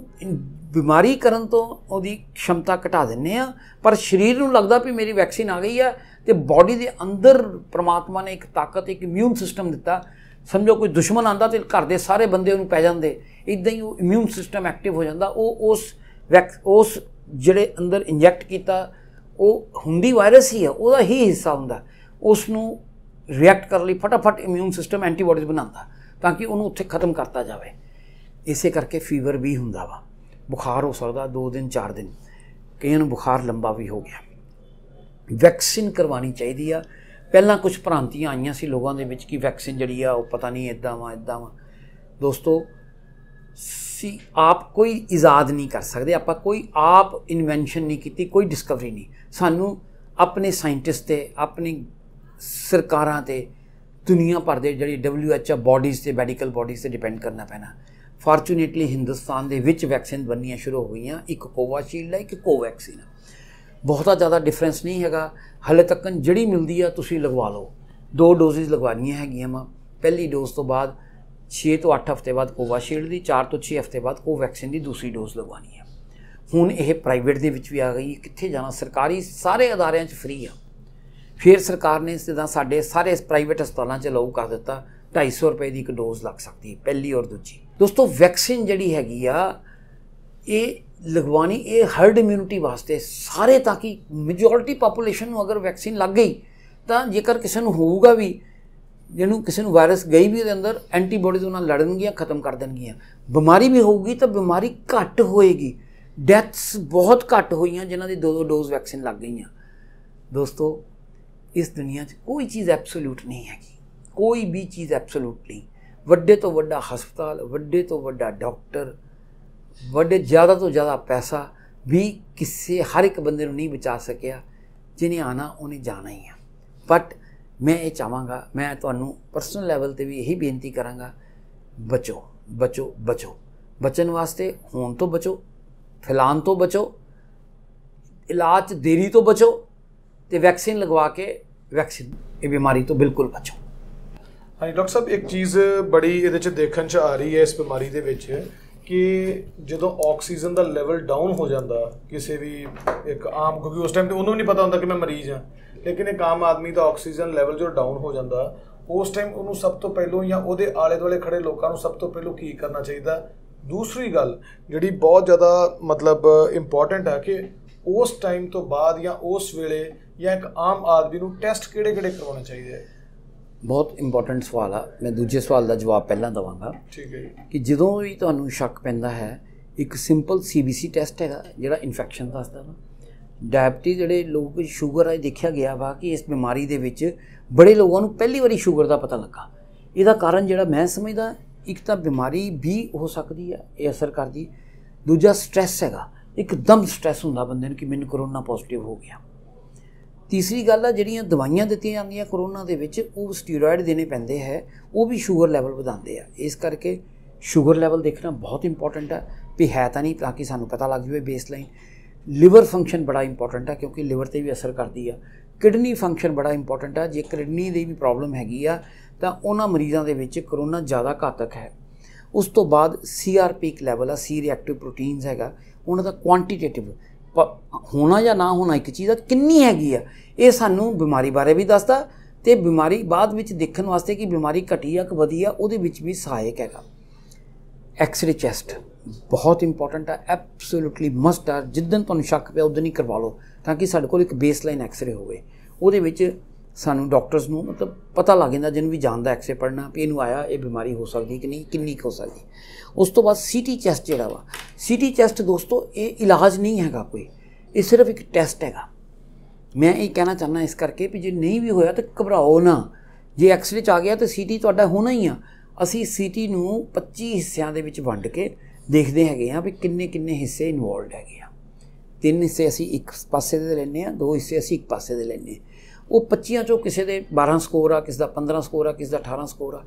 ਬਿਮਾਰੀ ਕਰਨ ਤੋਂ ਉਹਦੀ ਸ਼ਮਤਾ ਘਟਾ ਦਿੰਨੇ ਆ ਪਰ ਸਰੀਰ ਨੂੰ ਲੱਗਦਾ ਵੀ ਮੇਰੀ ਵੈਕਸੀਨ ਆ ਗਈ ਆ ਤੇ ਬਾਡੀ ਦੇ ਅੰਦਰ ਪ੍ਰਮਾਤਮਾ ਨੇ ਇੱਕ ਤਾਕਤ ਇੱਕ ਇਮਿਊਨ ਸਿਸਟਮ ਦਿੱਤਾ ਸਮਝੋ ਕੋਈ ਦੁਸ਼ਮਣ ਆਂਦਾ ਤੇ ਘਰ ਦੇ ਸਾਰੇ ਬੰਦੇ ਉਹਨੂੰ ਪੈ ਜਾਂਦੇ ਇਦਾਂ ਹੀ ਉਹ ਇਮਿਊਨ ਸਿਸਟਮ ਐਕਟਿਵ ਹੋ ਜਾਂਦਾ ਉਹ ਉਸ ਉਸ ਜਿਹੜੇ ਅੰਦਰ ਇੰਜੈਕਟ ਕੀਤਾ ਉਹ ਹੁੰਦੀ ਵਾਇਰਸ ਹੀ ਆ ਉਹਦਾ ਹੀ ਹਿੱਸਾ ਹੁੰਦਾ ਉਸ ਨੂੰ ਰਿਐਕਟ ਕਰਨ ਲਈ ਫਟਾਫਟ ਇਮਿਊਨ ਸਿਸਟਮ ਐਂਟੀਬਾਡੀਜ਼ ਬਣਾਉਂਦਾ ਤਾਂ ਕਿ ਉਹਨੂੰ ਉੱਥੇ ਖਤਮ ਕਰਤਾ ਜਾਵੇ ਇਸੇ ਕਰਕੇ ਫੀਵਰ ਵੀ ਹੁੰਦਾ ਵਾ ਬੁਖਾਰ ਹੋ ਸਕਦਾ 2 ਦਿਨ 4 ਦਿਨ ਕਈਆਂ ਨੂੰ ਬੁਖਾਰ ਲੰਬਾ ਵੀ ਹੋ ਗਿਆ ਵੈਕਸੀਨ ਕਰਵਾਣੀ ਚਾਹੀਦੀ ਆ ਪਹਿਲਾਂ ਕੁਝ ਭ੍ਰਾਂਤੀਆਂ ਆਈਆਂ ਸੀ ਲੋਕਾਂ ਦੇ ਵਿੱਚ ਕਿ ਵੈਕਸੀਨ ਜਿਹੜੀ ਆ ਉਹ ਪਤਾ ਨਹੀਂ ਇਦਾਂ ਵਾ ਇਦਾਂ ਵਾ ਦੋਸਤੋ ਸੀ ਆਪ ਕੋਈ ਇਜਾਦ ਨਹੀਂ ਕਰ ਸਕਦੇ ਆਪਾਂ ਕੋਈ ਆਪ ਇਨਵੈਂਸ਼ਨ ਨਹੀਂ ਕੀਤੀ ਕੋਈ ਡਿਸਕਵਰੀ ਨਹੀਂ ਸਾਨੂੰ ਆਪਣੇ ਸਾਇੰਟਿਸਟ ਤੇ ਆਪਣੇ ਸਰਕਾਰਾਂ ਤੇ ਦੁਨੀਆ ਭਰ ਦੇ ਜਿਹੜੀ WHO ਬਾਡੀਜ਼ ਤੇ ਮੈਡੀਕਲ ਬਾਡੀਜ਼ ਤੇ ਡਿਪੈਂਡ ਕਰਨਾ ਪੈਣਾ ਫੋਰਚੂਨੇਟਲੀ ਹਿੰਦੁਸਤਾਨ ਦੇ ਵਿੱਚ ਵੈਕਸੀਨ ਬੰਨੀਆਂ ਸ਼ੁਰੂ ਹੋ ਗਈਆਂ ਇੱਕ ਕੋਵਾਸ਼ੀਲਡ ਹੈ ਇੱਕ ਕੋਵੈਕਸਿਨ ਬਹੁਤਾ ਜ਼ਿਆਦਾ ਡਿਫਰੈਂਸ ਨਹੀਂ ਹੈਗਾ ਹਲੇ ਤੱਕ ਜਿਹੜੀ ਮਿਲਦੀ ਆ ਤੁਸੀਂ ਲਗਵਾ ਲਓ ਦੋ ਡੋਜ਼ਸ ਲਗਵਾਉਣੀਆਂ ਹੈਗੀਆਂ ਮਾ ਪਹਿਲੀ ਡੋਜ਼ ਤੋਂ ਬਾਅਦ 6 ਤੋਂ 8 ਹਫ਼ਤੇ ਬਾਅਦ ਕੋਵਾਸ਼ੀਲਡ ਦੀ 4 ਤੋਂ 6 ਹਫ਼ਤੇ ਬਾਅਦ ਵੈਕਸੀਨ ਦੀ ਦੂਸਰੀ ਡੋਜ਼ ਲਗਵਾਉਣੀ ਹੈ ਹੁਣ ਇਹ ਪ੍ਰਾਈਵੇਟ ਦੇ ਵਿੱਚ ਵੀ ਆ ਗਈ ਕਿੱਥੇ ਜਾਣਾ ਸਰਕਾਰੀ ਸਾਰੇ ਅਦਾਰਿਆਂ 'ਚ ਫ੍ਰੀ ਆ ਫਿਰ ਸਰਕਾਰ ਨੇ ਜਿੱਦਾਂ ਸਾਡੇ ਸਾਰੇ ਪ੍ਰਾਈਵੇਟ ਹਸਪਤਾਲਾਂ 'ਚ ਲਾਉ ਕਰ ਦਿੱਤਾ 250 ਰੁਪਏ ਦੀ ਇੱਕ ਡੋਜ਼ ਲੱਗ ਸਕਦੀ ਹੈ ਪਹਿਲੀ ਔਰ ਦੂਜੀ ਦੋਸਤੋ ਵੈਕਸੀਨ ਜਿਹੜੀ ਹੈਗੀ ਆ ਇਹ ਲਗਵਾਣੀ ਇਹ ਹਰਡ ਇਮਿਊਨਿਟੀ ਵਾਸਤੇ ਸਾਰੇ ਤਾਂ ਕਿ ਮੈਜੋਰਿਟੀ ਪੋਪੂਲੇਸ਼ਨ ਨੂੰ ਅਗਰ ਵੈਕਸੀਨ ਲੱਗ ਗਈ ਤਾਂ ਜੇਕਰ ਕਿਸੇ ਨੂੰ ਹੋਊਗਾ ਵੀ ਜਿਹਨੂੰ ਕਿਸੇ ਨੂੰ ਵਾਇਰਸ ਗਈ ਵੀ ਉਹਦੇ ਅੰਦਰ ਐਂਟੀਬਾਡੀਜ਼ ਉਹਨਾਂ ਲੜਨਗੀਆਂ ਖਤਮ ਕਰ ਦੇਣਗੀਆਂ ਬਿਮਾਰੀ ਵੀ ਹੋਊਗੀ ਤਾਂ ਬਿਮਾਰੀ ਘੱਟ ਹੋਏਗੀ ਡੈਥਸ ਬਹੁਤ ਘੱਟ ਹੋਈਆਂ ਜਿਨ੍ਹਾਂ ਦੀ ਦੋ ਦੋ ਡੋਜ਼ ਵੈਕਸੀਨ ਲੱਗ ਗਈਆਂ ਦੋਸਤੋ ਇਸ ਦੁਨੀਆ 'ਚ ਕੋਈ ਚੀਜ਼ ਐਬਸੋਲੂਟ ਨਹੀਂ ਹੈਗੀ ਕੋਈ ਵੀ ਚੀਜ਼ ਐਬਸੋਲੂਟ ਨਹੀਂ ਵੱਡੇ ਤੋਂ ਵੱਡਾ ਹਸਪਤਾਲ ਵੱਡੇ ਤੋਂ ਵੱਡਾ ਡਾਕਟਰ ਵੱਡੇ ਜ਼ਿਆਦਾ ਤੋਂ ਜ਼ਿਆਦਾ ਪੈਸਾ ਵੀ ਕਿਸੇ ਹਰ ਇੱਕ ਬੰਦੇ ਨੂੰ ਨਹੀਂ ਬਚਾ ਸਕਿਆ ਜਿਹਨੇ ਆਣਾ ਉਹਨੇ ਜਾਣਾ ਹੀ ਆ ਬਟ ਮੈਂ ਇਹ ਚਾਹਾਂਗਾ ਮੈਂ ਤੁਹਾਨੂੰ ਪਰਸਨਲ ਲੈਵਲ ਤੇ ਵੀ ਇਹੀ ਬੇਨਤੀ ਕਰਾਂਗਾ ਬਚੋ ਬਚੋ ਬਚੋ ਬਚਨ ਵਾਸਤੇ ਹੋਣ ਤੋਂ ਬਚੋ ਫੈਲਾਣ ਤੋਂ ਬਚੋ ਇਲਾਜ ਦੇਰੀ ਤੋਂ ਬਚੋ ਤੇ ਵੈਕਸੀਨ ਲਗਵਾ ਕੇ ਵੈਕਸੀਨ ਇਹ ਬਿਮਾਰੀ ਤੋਂ ਬਿਲਕੁਲ ਬਚੋ ਹਾਂਜੀ ਡਾਕਟਰ ਸਾਹਿਬ ਇੱਕ ਚੀਜ਼ ਬੜੀ ਇਹਦੇ 'ਚ ਦੇਖਣ 'ਚ ਆ ਰਹੀ ਹੈ ਇਸ ਬਿਮਾਰੀ ਦੇ ਵਿੱਚ ਕਿ ਜਦੋਂ ਆਕਸੀਜਨ ਦਾ ਲੈਵਲ ਡਾਊਨ ਹੋ ਜਾਂਦਾ ਕਿਸੇ ਵੀ ਇੱਕ ਆਮ ਕਿਉਂਕਿ ਉਸ ਟਾਈਮ ਤੇ ਉਹਨੂੰ ਨਹੀਂ ਪਤਾ ਹੁੰਦਾ ਕਿ ਮੈਂ ਮਰੀਜ਼ ਹਾਂ ਲੇਕਿਨ ਇੱਕ ਆਮ ਆਦਮੀ ਦਾ ਆਕਸੀਜਨ ਲੈਵਲ ਜੋ ਡਾਊਨ ਹੋ ਜਾਂਦਾ ਉਸ ਟਾਈਮ ਉਹਨੂੰ ਸਭ ਤੋਂ ਪਹਿਲਾਂ ਜਾਂ ਉਹਦੇ ਆਲੇ ਦੁਆਲੇ ਖੜੇ ਲੋਕਾਂ ਨੂੰ ਸਭ ਤੋਂ ਪਹਿਲਾਂ ਕੀ ਕਰਨਾ ਚਾਹੀਦਾ ਦੂਸਰੀ ਗੱਲ ਜਿਹੜੀ ਬਹੁਤ ਜ਼ਿਆਦਾ ਮਤਲਬ ਇੰਪੋਰਟੈਂਟ ਹੈ ਕਿ ਉਸ ਟਾਈਮ ਤੋਂ ਬਾਅਦ ਜਾਂ ਉਸ ਵੇਲੇ ਜਾਂ ਇੱਕ ਆਮ ਆਦਮੀ ਨੂੰ ਟੈਸਟ ਕਿਹੜੇ-ਕਿਹੜੇ ਕਰਵਾਉਣੇ ਚਾਹੀਦੇ ਹੈ ਬਹੁਤ ਇੰਪੋਰਟੈਂਟ ਸਵਾਲ ਆ ਮੈਂ ਦੂਜੇ ਸਵਾਲ ਦਾ ਜਵਾਬ ਪਹਿਲਾਂ ਦਵਾਂਗਾ ਠੀਕ ਹੈ ਕਿ ਜਦੋਂ ਵੀ ਤੁਹਾਨੂੰ ਸ਼ੱਕ ਪੈਂਦਾ ਹੈ ਇੱਕ ਸਿੰਪਲ ਸੀਬੀਸੀ ਟੈਸਟ ਹੈਗਾ ਜਿਹੜਾ ਇਨਫੈਕਸ਼ਨ ਦੱਸਦਾ ਨਾ ਡਾਇਬਟੀ ਜਿਹੜੇ ਲੋਕ ਸ਼ੂਗਰ ਆ ਦੇਖਿਆ ਗਿਆ ਵਾ ਕਿ ਇਸ ਬਿਮਾਰੀ ਦੇ ਵਿੱਚ ਬੜੇ ਲੋਕਾਂ ਨੂੰ ਪਹਿਲੀ ਵਾਰੀ ਸ਼ੂਗਰ ਦਾ ਪਤਾ ਲੱਗਾ ਇਹਦਾ ਕਾਰਨ ਜਿਹੜਾ ਮੈਂ ਸਮਝਦਾ ਇੱਕ ਤਾਂ ਬਿਮਾਰੀ ਵੀ ਹੋ ਸਕਦੀ ਆ ਇਹ ਅਸਰ ਕਰਦੀ ਦੂਜਾ ਸਟ्रेस ਹੈਗਾ ਇੱਕਦਮ ਸਟ्रेस ਹੁੰਦਾ ਬੰਦੇ ਨੂੰ ਕਿ ਮੈਨੂੰ ਕਰੋਨਾ ਪੋਜ਼ਿਟਿਵ ਹੋ ਗਿਆ ਤੀਸਰੀ ਗੱਲ ਆ ਜਿਹੜੀਆਂ ਦਵਾਈਆਂ ਦਿੱਤੀਆਂ ਜਾਂਦੀਆਂ ਕਰੋਨਾ ਦੇ ਵਿੱਚ ਉਹ ਸਟੀਰੋਇਡ ਦੇਣੇ ਪੈਂਦੇ ਹੈ ਉਹ ਵੀ ਸ਼ੂਗਰ ਲੈਵਲ ਵਧਾਉਂਦੇ ਆ ਇਸ ਕਰਕੇ ਸ਼ੂਗਰ ਲੈਵਲ ਦੇਖਣਾ ਬਹੁਤ ਇੰਪੋਰਟੈਂਟ ਆ ਵੀ ਹੈ ਤਾਂ ਨਹੀਂ ਤਾਂ ਕਿ ਸਾਨੂੰ ਪਤਾ ਲੱਗ ਜਾਵੇ ਬੇਸਲਾਈਨ ਲਿਵਰ ਫੰਕਸ਼ਨ ਬੜਾ ਇੰਪੋਰਟੈਂਟ ਆ ਕਿਉਂਕਿ ਲਿਵਰ ਤੇ ਵੀ ਅਸਰ ਕਰਦੀ ਆ ਕਿਡਨੀ ਫੰਕਸ਼ਨ ਬੜਾ ਇੰਪੋਰਟੈਂਟ ਆ ਜੇ ਕਿਡਨੀ ਦੀ ਵੀ ਪ੍ਰੋਬਲਮ ਹੈਗੀ ਆ ਤਾਂ ਉਹਨਾਂ ਮਰੀਜ਼ਾਂ ਦੇ ਵਿੱਚ ਕਰੋਨਾ ਜ਼ਿਆਦਾ ਘਾਤਕ ਹੈ ਉਸ ਤੋਂ ਬਾਅਦ ਸੀਆਰਪੀਕ ਲੈਵਲ ਆ ਸੀ ਰਿਐਕਟਿਵ ਪ੍ਰੋਟੀਨਸ ਹੈਗਾ ਉਹਨਾਂ ਦਾ ਕੁਆਂਟੀਟੇਟਿਵ ਹੋਣਾ ਜਾਂ ਨਾ ਹੋਣਾ ਇੱਕ ਚੀਜ਼ ਆ ਕਿੰਨੀ ਹੈਗੀ ਆ ਇਹ ਸਾਨੂੰ ਬਿਮਾਰੀ ਬਾਰੇ ਵੀ ਦੱਸਦਾ ਤੇ ਬਿਮਾਰੀ ਬਾਅਦ ਵਿੱਚ ਦੇਖਣ ਵਾਸਤੇ ਕਿ ਬਿਮਾਰੀ ਘਟੀ ਆ ਕਿ ਵਧੀ ਆ ਉਹਦੇ ਵਿੱਚ ਵੀ ਸਹਾਇਕ ਹੈਗਾ ਐਕਸਰੇ ਚੈਸਟ ਬਹੁਤ ਇੰਪੋਰਟੈਂਟ ਆ ਐਬਸੋਲੂਟਲੀ ਮਸਟ ਆ ਜਿੱਦਨ ਤੁਹਾਨੂੰ ਸ਼ੱਕ ਪਿਆ ਉਦੋਂ ਹੀ ਕਰਵਾ ਲਓ ਤਾਂ ਕਿ ਸਾਡੇ ਕੋਲ ਇੱਕ ਬੇਸਲਾਈਨ ਐਕਸਰੇ ਹੋਵੇ ਉਹਦੇ ਵਿੱਚ ਸਾਨੂੰ ਡਾਕਟਰਸ ਨੂੰ ਮਤਲਬ ਪਤਾ ਲੱਗ ਜਾਂਦਾ ਜਿਹਨੂੰ ਵੀ ਜਾਣਦਾ ਐਕਸੇ ਪੜਨਾ ਵੀ ਇਹਨੂੰ ਆਇਆ ਇਹ ਬਿਮਾਰੀ ਹੋ ਸਕਦੀ ਕਿ ਨਹੀਂ ਕਿੰਨੀ ਹੋ ਸਕਦੀ ਉਸ ਤੋਂ ਬਾਅਦ ਸੀਟੀ ਚੈਸਟ ਜਿਹੜਾ ਵਾ ਸੀਟੀ ਚੈਸਟ ਦੋਸਤੋ ਇਹ ਇਲਾਜ ਨਹੀਂ ਹੈਗਾ ਕੋਈ ਇਹ ਸਿਰਫ ਇੱਕ ਟੈਸਟ ਹੈਗਾ ਮੈਂ ਇਹ ਕਹਿਣਾ ਚਾਹੁੰਦਾ ਇਸ ਕਰਕੇ ਵੀ ਜੇ ਨਹੀਂ ਵੀ ਹੋਇਆ ਤਾਂ ਘਬਰਾਓ ਨਾ ਜੇ ਐਕਸਰੇ ਚ ਆ ਗਿਆ ਤਾਂ ਸੀਟੀ ਤੁਹਾਡਾ ਹੋਣਾ ਹੀ ਆ ਅਸੀਂ ਸੀਟੀ ਨੂੰ 25 ਹਿੱਸਿਆਂ ਦੇ ਵਿੱਚ ਵੰਡ ਕੇ ਦੇਖਦੇ ਹੈਗੇ ਆ ਵੀ ਕਿੰਨੇ ਕਿੰਨੇ ਹਿੱਸੇ ਇਨਵੋਲਡ ਹੈਗੇ ਆ ਤਿੰਨ ਹਿੱਸੇ ਅਸੀਂ ਇੱਕ ਪਾਸੇ ਦੇ ਲੈਨੇ ਆ ਦੋ ਹਿੱਸੇ ਅਸੀਂ ਇੱਕ ਪਾਸੇ ਦੇ ਲੈਨੇ ਆ ਉਹ 25 ਚੋਂ ਕਿਸੇ ਦੇ 12 ਸਕੋਰ ਆ ਕਿਸੇ ਦਾ 15 ਸਕੋਰ ਆ ਕਿਸੇ ਦਾ 18 ਸਕੋਰ ਆ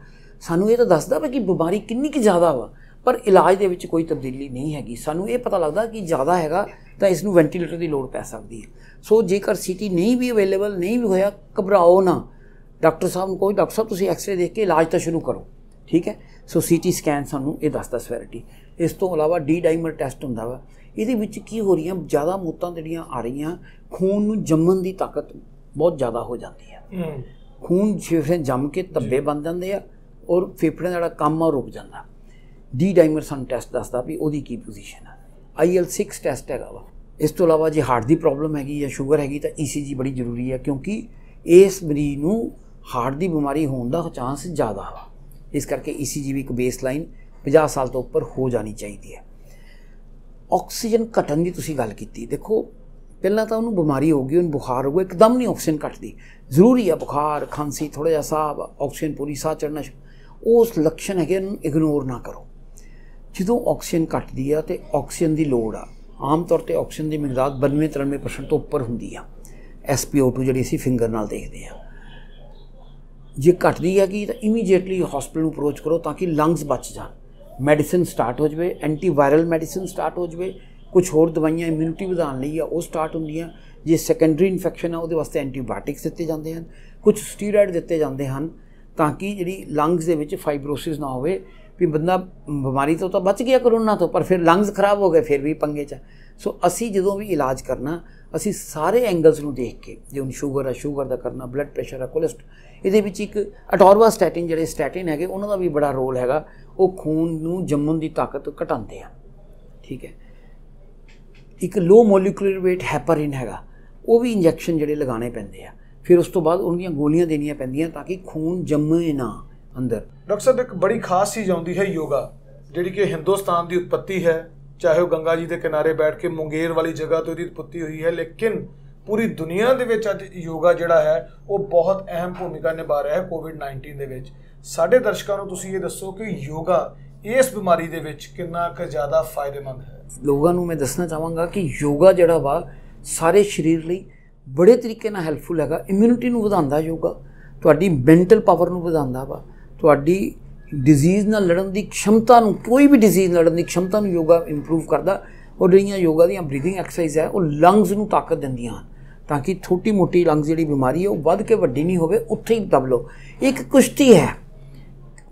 ਸਾਨੂੰ ਇਹ ਤਾਂ ਦੱਸਦਾ ਵਾ ਕਿ ਬਿਮਾਰੀ ਕਿੰਨੀ ਕਿ ਜ਼ਿਆਦਾ ਵਾ ਪਰ ਇਲਾਜ ਦੇ ਵਿੱਚ ਕੋਈ ਤਬਦੀਲੀ ਨਹੀਂ ਹੈਗੀ ਸਾਨੂੰ ਇਹ ਪਤਾ ਲੱਗਦਾ ਕਿ ਜ਼ਿਆਦਾ ਹੈਗਾ ਤਾਂ ਇਸ ਨੂੰ ਵੈਂਟੀਲੇਟਰ ਦੀ ਲੋੜ ਪੈ ਸਕਦੀ ਹੈ ਸੋ ਜੇਕਰ ਸੀਟੀ ਨਹੀਂ ਵੀ ਅਵੇਲੇਬਲ ਨਹੀਂ ਵੀ ਹੋਇਆ ਘਬਰਾਓ ਨਾ ਡਾਕਟਰ ਸਾਹਿਬ ਨੂੰ ਕੋਈ ਡਾਕਟਰ ਸਾਹਿਬ ਤੁਸੀਂ ਐਕਸ-ਰੇ ਦੇਖ ਕੇ ਇਲਾਜ ਤਾਂ ਸ਼ੁਰੂ ਕਰੋ ਠੀਕ ਹੈ ਸੋ ਸੀਟੀ ਸਕੈਨ ਸਾਨੂੰ ਇਹ ਦੱਸਦਾ ਸਵੈਰਿਟੀ ਇਸ ਤੋਂ ਇਲਾਵਾ ਡੀ ਡਾਈਮਰ ਟੈਸਟ ਹੁੰਦਾ ਵਾ ਇਹਦੇ ਵਿੱਚ ਕੀ ਹੋ ਰਹੀਆਂ ਜ਼ਿਆਦਾ ਮੋਤਾਂ ਜਿਹੜੀਆਂ ਆ ਰਹੀਆਂ ਖੂਨ ਨੂੰ ਜੰਮਣ ਦੀ ਤਾਕਤ ਬਹੁਤ ਜ਼ਿਆਦਾ ਹੋ ਜਾਂਦੀ ਹੈ ਖੂਨ ਫੇਫੜੇ ਜੰਮ ਕੇ ਤੱਬੇ ਬਣ ਜਾਂਦੇ ਆ ਔਰ ਫੇਫੜਿਆਂ ਦਾ ਜਿਹੜਾ ਕੰਮ ਆ ਰੁਕ ਜਾਂਦਾ ਡੀ ਡਾਈਮਰਸਨ ਟੈਸਟ ਦੱਸਦਾ ਵੀ ਉਹਦੀ ਕੀ ਪੋਜੀਸ਼ਨ ਆ ਆਈਐਲ 6 ਟੈਸਟ ਹੈਗਾ ਵਾ ਇਸ ਤੋਂ ਇਲਾਵਾ ਜੇ ਹਾਰਟ ਦੀ ਪ੍ਰੋਬਲਮ ਹੈਗੀ ਜਾਂ ਸ਼ੂਗਰ ਹੈਗੀ ਤਾਂ ਈਸੀਜੀ e ਬੜੀ ਜ਼ਰੂਰੀ ਹੈ ਕਿਉਂਕਿ ਇਸ ਮਰੀਜ਼ ਨੂੰ ਹਾਰਟ ਦੀ ਬਿਮਾਰੀ ਹੋਣ ਦਾ ਚਾਂਸ ਜ਼ਿਆਦਾ ਵਾ ਇਸ ਕਰਕੇ ਈਸੀਜੀ e ਵੀ ਇੱਕ ਬੇਸਲਾਈਨ 50 ਸਾਲ ਤੋਂ ਉੱਪਰ ਹੋ ਜਾਣੀ ਚਾਹੀਦੀ ਹੈ ਆਕਸੀਜਨ ਘਟਣ ਦੀ ਤੁਸੀਂ ਗੱਲ ਕੀਤੀ ਦੇਖੋ ਪਹਿਲਾਂ ਤਾਂ ਉਹਨੂੰ ਬਿਮਾਰੀ ਹੋ ਗਈ ਉਹਨੂੰ ਬੁਖਾਰ ਹੋ ਗਿਆ ਇੱਕਦਮ ਨਹੀਂ ਆਕਸੀਜਨ ਘਟਦੀ ਜ਼ਰੂਰੀ ਆ ਬੁਖਾਰ ਖਾਂਸੀ ਥੋੜਾ ਜਿਹਾ ਸਾਹ ਆਕਸੀਜਨ ਪੂਰੀ ਸਾਹ ਚੜਨਾ ਉਸ ਲੱਛਣ ਹੈਗੇ ਨੂੰ ਇਗਨੋਰ ਨਾ ਕਰੋ ਜਦੋਂ ਆਕਸੀਜਨ ਘਟਦੀ ਆ ਤੇ ਆਕਸੀਜਨ ਦੀ ਲੋੜ ਆ ਆਮ ਤੌਰ ਤੇ ਆਕਸੀਜਨ ਦੀ ਮਿਕਦਾਰ 92-93% ਤੋਂ ਉੱਪਰ ਹੁੰਦੀ ਆ SpO2 ਜਿਹੜੀ ਅਸੀਂ ਫਿੰਗਰ ਨਾਲ ਦੇਖਦੇ ਆ ਜੇ ਘਟਦੀ ਆ ਕਿ ਤਾਂ ਇਮੀਡੀਏਟਲੀ ਹਸਪੀਟਲ ਨੂੰ ਅਪਰੋਚ ਕਰੋ ਤਾਂ ਕਿ ਲੰਗਸ ਬਚ ਜਾਣ ਮੈਡੀਸਿਨ ਸਟਾਰਟ ਹੋ ਜਵੇ ਐਂਟੀਵਾਇਰਲ ਮੈਡੀਸਿਨ ਸਟਾਰਟ ਹੋ ਜਵੇ ਕੁਝ ਹੋਰ ਦਵਾਈਆਂ ਇਮਿਊਨਿਟੀ ਵਧਾਉਣ ਲਈ ਆ ਉਹ ਸਟਾਰਟ ਹੁੰਦੀਆਂ ਜੇ ਸੈਕੰਡਰੀ ਇਨਫੈਕਸ਼ਨ ਆ ਉਹਦੇ ਵਾਸਤੇ ਐਂਟੀਬਾਇਓਟਿਕਸ ਦਿੱਤੇ ਜਾਂਦੇ ਹਨ ਕੁਝ ਸਟੀਰੋਇਡ ਦਿੱਤੇ ਜਾਂਦੇ ਹਨ ਤਾਂ ਕਿ ਜਿਹੜੀ ਲੰਗਸ ਦੇ ਵਿੱਚ ਫਾਈਬਰੋਸਿਸ ਨਾ ਹੋਵੇ ਵੀ ਬੰਦਾ ਬਿਮਾਰੀ ਤੋਂ ਤਾਂ ਬਚ ਗਿਆ ਕਰੋਨਾ ਤੋਂ ਪਰ ਫਿਰ ਲੰਗਸ ਖਰਾਬ ਹੋ ਗਏ ਫਿਰ ਵੀ ਪੰਗੇ 'ਚ ਸੋ ਅਸੀਂ ਜਦੋਂ ਵੀ ਇਲਾਜ ਕਰਨਾ ਅਸੀਂ ਸਾਰੇ ਐਂਗਲਸ ਨੂੰ ਦੇਖ ਕੇ ਜਿਵੇਂ ਸ਼ੂਗਰ ਆ ਸ਼ੂਗਰ ਦਾ ਕਰਨਾ ਬਲੱਡ ਪ੍ਰੈਸ਼ਰ ਆ ਕੋਲੇਸਟ ਇਹਦੇ ਵਿੱਚ ਇੱਕ ਅਟੋਰਵਾ ਸਟੈਟਿਨ ਜਿਹੜੇ ਸਟੈਟਿਨ ਹੈਗੇ ਉਹਨਾਂ ਦਾ ਵੀ ਬੜਾ ਰੋਲ ਹੈਗਾ ਉਹ ਖੂਨ ਨੂੰ ਜੰਮਣ ਦੀ ਤਾਕਤ ਘਟਾਉਂਦੇ ਆ ਠੀਕ ਹੈ ਇੱਕ ਲੋ ਮੋਲੀਕੂਲਰ weight ਹੈਪਰਿਨ ਹੈਗਾ ਉਹ ਵੀ ਇੰਜੈਕਸ਼ਨ ਜਿਹੜੇ ਲਗਾਣੇ ਪੈਂਦੇ ਆ ਫਿਰ ਉਸ ਤੋਂ ਬਾਅਦ ਉਹਨਾਂ ਦੀਆਂ ਗੋਲੀਆਂ ਦੇਣੀਆਂ ਪੈਂਦੀਆਂ ਤਾਂ ਕਿ ਖੂਨ ਜੰਮੇ ਨਾ ਅੰਦਰ ਡਾਕਟਰ ਸਾਹਿਬ ਇੱਕ ਬੜੀ ਖਾਸ ਚੀਜ਼ ਆਉਂਦੀ ਹੈ ਯੋਗਾ ਜਿਹੜੀ ਕਿ ਹਿੰਦੁਸਤਾਨ ਦੀ ਉਤਪਤੀ ਹੈ ਚਾਹੇ ਉਹ ਗੰਗਾ ਜੀ ਦੇ ਕਿਨਾਰੇ ਬੈਠ ਕੇ ਮੁੰਗੇਰ ਵਾਲੀ ਜਗ੍ਹਾ ਤੋਂ ਇਹਦੀ ਉਤਪਤੀ ਹੋਈ ਹੈ ਲੇਕਿਨ ਪੂਰੀ ਦੁਨੀਆ ਦੇ ਵਿੱਚ ਅੱਜ ਯੋਗਾ ਜਿਹੜਾ ਹੈ ਉਹ ਬਹੁਤ ਅਹਿਮ ਭੂਮਿਕਾ ਨਿਭਾ ਰਿਹਾ ਹੈ ਕੋਵਿਡ-19 ਦੇ ਵਿੱਚ ਸਾਡੇ ਦਰਸ਼ਕਾਂ ਨੂੰ ਤੁਸੀਂ ਇਹ ਦੱਸੋ ਕਿ ਯੋਗਾ ਇਸ ਬਿਮਾਰੀ ਦੇ ਵਿੱਚ ਕਿੰਨਾ ਕੁ ਜ਼ਿਆਦਾ ਫਾਇਦੇਮੰਦ ਹੈ ਲੋਕਾਂ ਨੂੰ ਮੈਂ ਦੱਸਣਾ ਚਾਹਾਂਗਾ ਕਿ ਯੋਗਾ ਜਿਹੜਾ ਵਾ ਸਾਰੇ ਸਰੀਰ ਲਈ ਬੜੇ ਤਰੀਕੇ ਨਾਲ ਹੈਲਪਫੁਲ ਹੈਗਾ ਇਮਿਊਨਿਟੀ ਨੂੰ ਵਧਾਉਂਦਾ ਯੋਗਾ ਤੁਹਾਡੀ ਮੈਂਟਲ ਪਾਵਰ ਨੂੰ ਵਧਾਉਂਦਾ ਵਾ ਤੁਹਾਡੀ ਡਿਜ਼ੀਜ਼ ਨਾਲ ਲੜਨ ਦੀ ਖਮਤਾ ਨੂੰ ਕੋਈ ਵੀ ਡਿਜ਼ੀਜ਼ ਲੜਨ ਦੀ ਖਮਤਾ ਨੂੰ ਯੋਗਾ ਇੰਪਰੂਵ ਕਰਦਾ ਉਹ ਜਿਹੜੀਆਂ ਯੋਗਾ ਦੀਆਂ ਬਰੀਥਿੰਗ ਐਕਸਰਸਾਈਜ਼ ਹੈ ਉਹ ਲੰਗਸ ਨੂੰ ਤਾਕਤ ਦਿੰਦੀਆਂ ਹਨ ਤਾਂ ਕਿ ਛੋਟੀ ਮੋਟੀ ਲੰਗਸ ਜਿਹੜੀ ਬਿਮਾਰੀ ਹੈ ਉਹ ਵੱਧ ਕੇ ਵੱਡੀ ਨਹੀਂ ਹੋਵੇ ਉੱਥੇ ਹੀ ਦਬ ਲੋ ਇੱਕ ਕੁਸ਼ਤੀ ਹੈ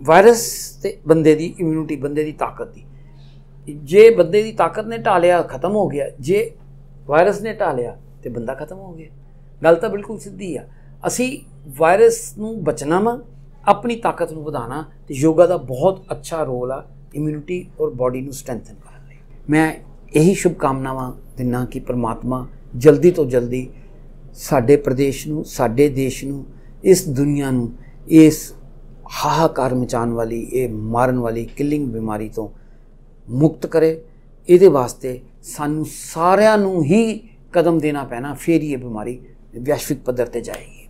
ਵਾਇਰਸ ਤੇ ਬੰਦੇ ਦੀ ਇਮਿਊਨਿਟੀ ਬੰਦੇ ਦੀ ਤਾਕਤ ਦੀ ਜੇ ਬੰਦੇ ਦੀ ਤਾਕਤ ਨੇ ਢਾਲਿਆ ਖਤਮ ਹੋ ਗਿਆ ਜੇ ਵਾਇਰਸ ਨੇ ਢਾਲਿਆ ਤੇ ਬੰਦਾ ਖਤਮ ਹੋ ਗਿਆ ਗੱਲ ਤਾਂ ਬਿਲਕੁਲ ਸਿੱਧੀ ਆ ਅਸੀਂ ਵਾਇਰਸ ਨੂੰ ਬਚਣਾ ਵਾ ਆਪਣੀ ਤਾਕਤ ਨੂੰ ਵਧਾਣਾ ਤੇ ਯੋਗਾ ਦਾ ਬਹੁਤ ਅੱਛਾ ਰੋਲ ਆ ਇਮਿਊਨਿਟੀ ਔਰ ਬਾਡੀ ਨੂੰ ਸਟਰੈਂਥਨ ਕਰਨ ਲਈ ਮੈਂ ਇਹੀ ਸ਼ੁਭ ਕਾਮਨਾਵਾਂ ਦਿੰਨਾ ਕਿ ਪ੍ਰਮਾਤਮਾ ਜਲਦੀ ਤੋਂ ਜਲਦੀ ਸਾਡੇ ਪ੍ਰਦੇਸ਼ ਨੂੰ ਸਾਡੇ ਦੇਸ਼ ਨੂੰ ਇਸ ਦੁਨੀਆ ਨੂੰ ਇਸ ਹਾਹਾਕਾਰ ਮਚਾਉਣ ਵਾਲੀ ਇਹ ਮਾਰਨ ਵਾਲੀ ਕਿਲਿੰਗ ਬਿਮਾਰੀ ਤੋਂ ਮੁਕਤ ਕਰੇ ਇਹਦੇ ਵਾਸਤੇ ਸਾਨੂੰ ਸਾਰਿਆਂ ਨੂੰ ਹੀ ਕਦਮ ਦੇਣਾ ਪੈਣਾ ਫੇਰ ਇਹ ਬਿਮਾਰੀ ਵਿਸ਼ਵਿਕ ਪੱਧਰ ਤੇ ਜਾਏਗੀ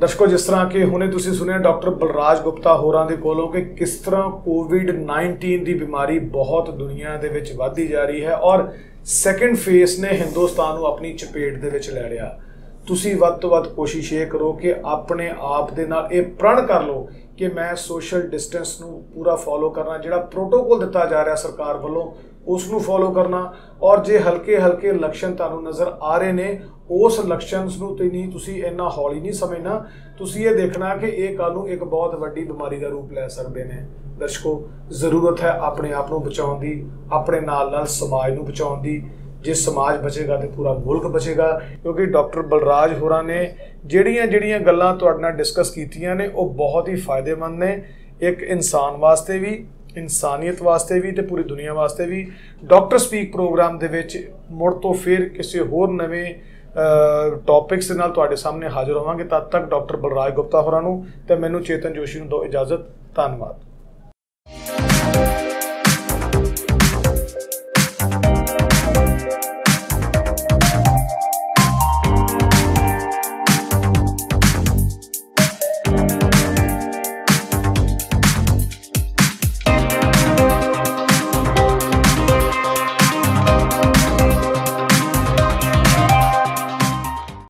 ਦਰਸ਼ਕੋ ਜਿਸ ਤਰ੍ਹਾਂ ਕਿ ਹੁਣੇ ਤੁਸੀਂ ਸੁਣਿਆ ਡਾਕਟਰ ਬਲਰਾਜ ਗੁਪਤਾ ਹੋਰਾਂ ਦੇ ਕੋਲੋਂ ਕਿ ਕਿਸ ਤਰ੍ਹਾਂ ਕੋਵਿਡ-19 ਦੀ ਬਿਮਾਰੀ ਬਹੁਤ ਦੁਨੀਆ ਦੇ ਵਿੱਚ ਵਧਦੀ ਜਾ ਰਹੀ ਹੈ ਔਰ ਸੈਕੰਡ ਫੇਸ ਨੇ ਹਿੰਦੁਸਤਾਨ ਨੂੰ ਆਪਣੀ ਚਪੇਟ ਦੇ ਵਿੱਚ ਲੈ ਲਿਆ ਤੁਸੀਂ ਵੱਧ ਤੋਂ ਵੱਧ ਕੋਸ਼ਿਸ਼ ਇਹ ਕਰੋ ਕਿ ਆਪਣੇ ਆਪ ਦੇ ਨਾਲ ਇਹ ਪ੍ਰਣ ਕਰ ਲਓ ਕਿ ਮੈਂ ਸੋਸ਼ਲ ਡਿਸਟੈਂਸ ਨੂੰ ਪੂਰਾ ਫੋਲੋ ਕਰਨਾ ਜਿਹੜਾ ਪ੍ਰੋਟੋਕੋਲ ਦਿੱਤਾ ਜਾ ਰਿਹਾ ਸਰਕਾਰ ਵੱਲੋਂ ਉਸ ਨੂੰ ਫੋਲੋ ਕਰਨਾ ਔਰ ਜੇ ਹਲਕੇ ਹਲਕੇ ਲੱਛਣ ਤੁਹਾਨੂੰ ਨਜ਼ਰ ਆ ਰਹੇ ਨੇ ਉਸ ਲੱਛਣਸ ਨੂੰ ਤੇ ਨਹੀਂ ਤੁਸੀਂ ਇੰਨਾ ਹੌਲੀ ਨਹੀਂ ਸਮਝਣਾ ਤੁਸੀਂ ਇਹ ਦੇਖਣਾ ਕਿ ਇਹ ਕੱਲ ਨੂੰ ਇੱਕ ਬਹੁਤ ਵੱਡੀ ਬਿਮਾਰੀ ਦਾ ਰੂਪ ਲੈ ਸਕਦੇ ਨੇ ਦਰਸ਼ਕੋ ਜ਼ਰੂਰਤ ਹੈ ਆਪਣੇ ਆਪ ਨੂੰ ਬਚਾਉਣ ਦੀ ਆਪਣੇ ਨਾਲ ਨਾਲ ਸਮਾਜ ਨੂੰ ਬਚਾਉਣ ਦੀ ਜੇ ਸਮਾਜ ਬਚੇਗਾ ਤੇ ਪੂਰਾ ਮੁਲਕ ਬਚੇਗਾ ਕਿਉਂਕਿ ਡਾਕਟਰ ਬਲਰਾਜ ਹੋਰਾਂ ਨੇ ਜਿਹੜੀਆਂ ਜਿਹੜੀਆਂ ਗੱਲਾਂ ਤੁਹਾਡੇ ਨਾਲ ਡਿਸਕਸ ਕੀਤੀਆਂ ਨੇ ਉਹ ਬਹੁਤ ਹੀ ਫਾਇਦੇਮੰਦ ਨੇ ਇੱਕ ਇਨਸਾਨ ਵਾਸਤੇ ਵੀ ਇਨਸਾਨੀਅਤ ਵਾਸਤੇ ਵੀ ਤੇ ਪੂਰੀ ਦੁਨੀਆ ਵਾਸਤੇ ਵੀ ਡਾਕਟਰ ਸਪੀਕ ਪ੍ਰੋਗਰਾਮ ਦੇ ਵਿੱਚ ਮੁੜ ਤੋਂ ਫੇਰ ਕਿਸੇ ਹੋਰ ਨਵੇਂ ਟੌਪਿਕਸ ਦੇ ਨਾਲ ਤੁਹਾਡੇ ਸਾਹਮਣੇ ਹਾਜ਼ਰ ਹੋਵਾਂਗੇ ਤਦ ਤੱਕ ਡਾਕਟਰ ਬਲਰਾਜ ਗੁਪਤਾ ਹੋਰਾਂ ਨੂੰ ਤੇ ਮੈਨੂੰ ਚੇਤਨ ਜੋਸ਼ੀ ਨੂੰ ਦੋ ਇਜਾਜ਼ਤ ਧੰਨਵਾਦ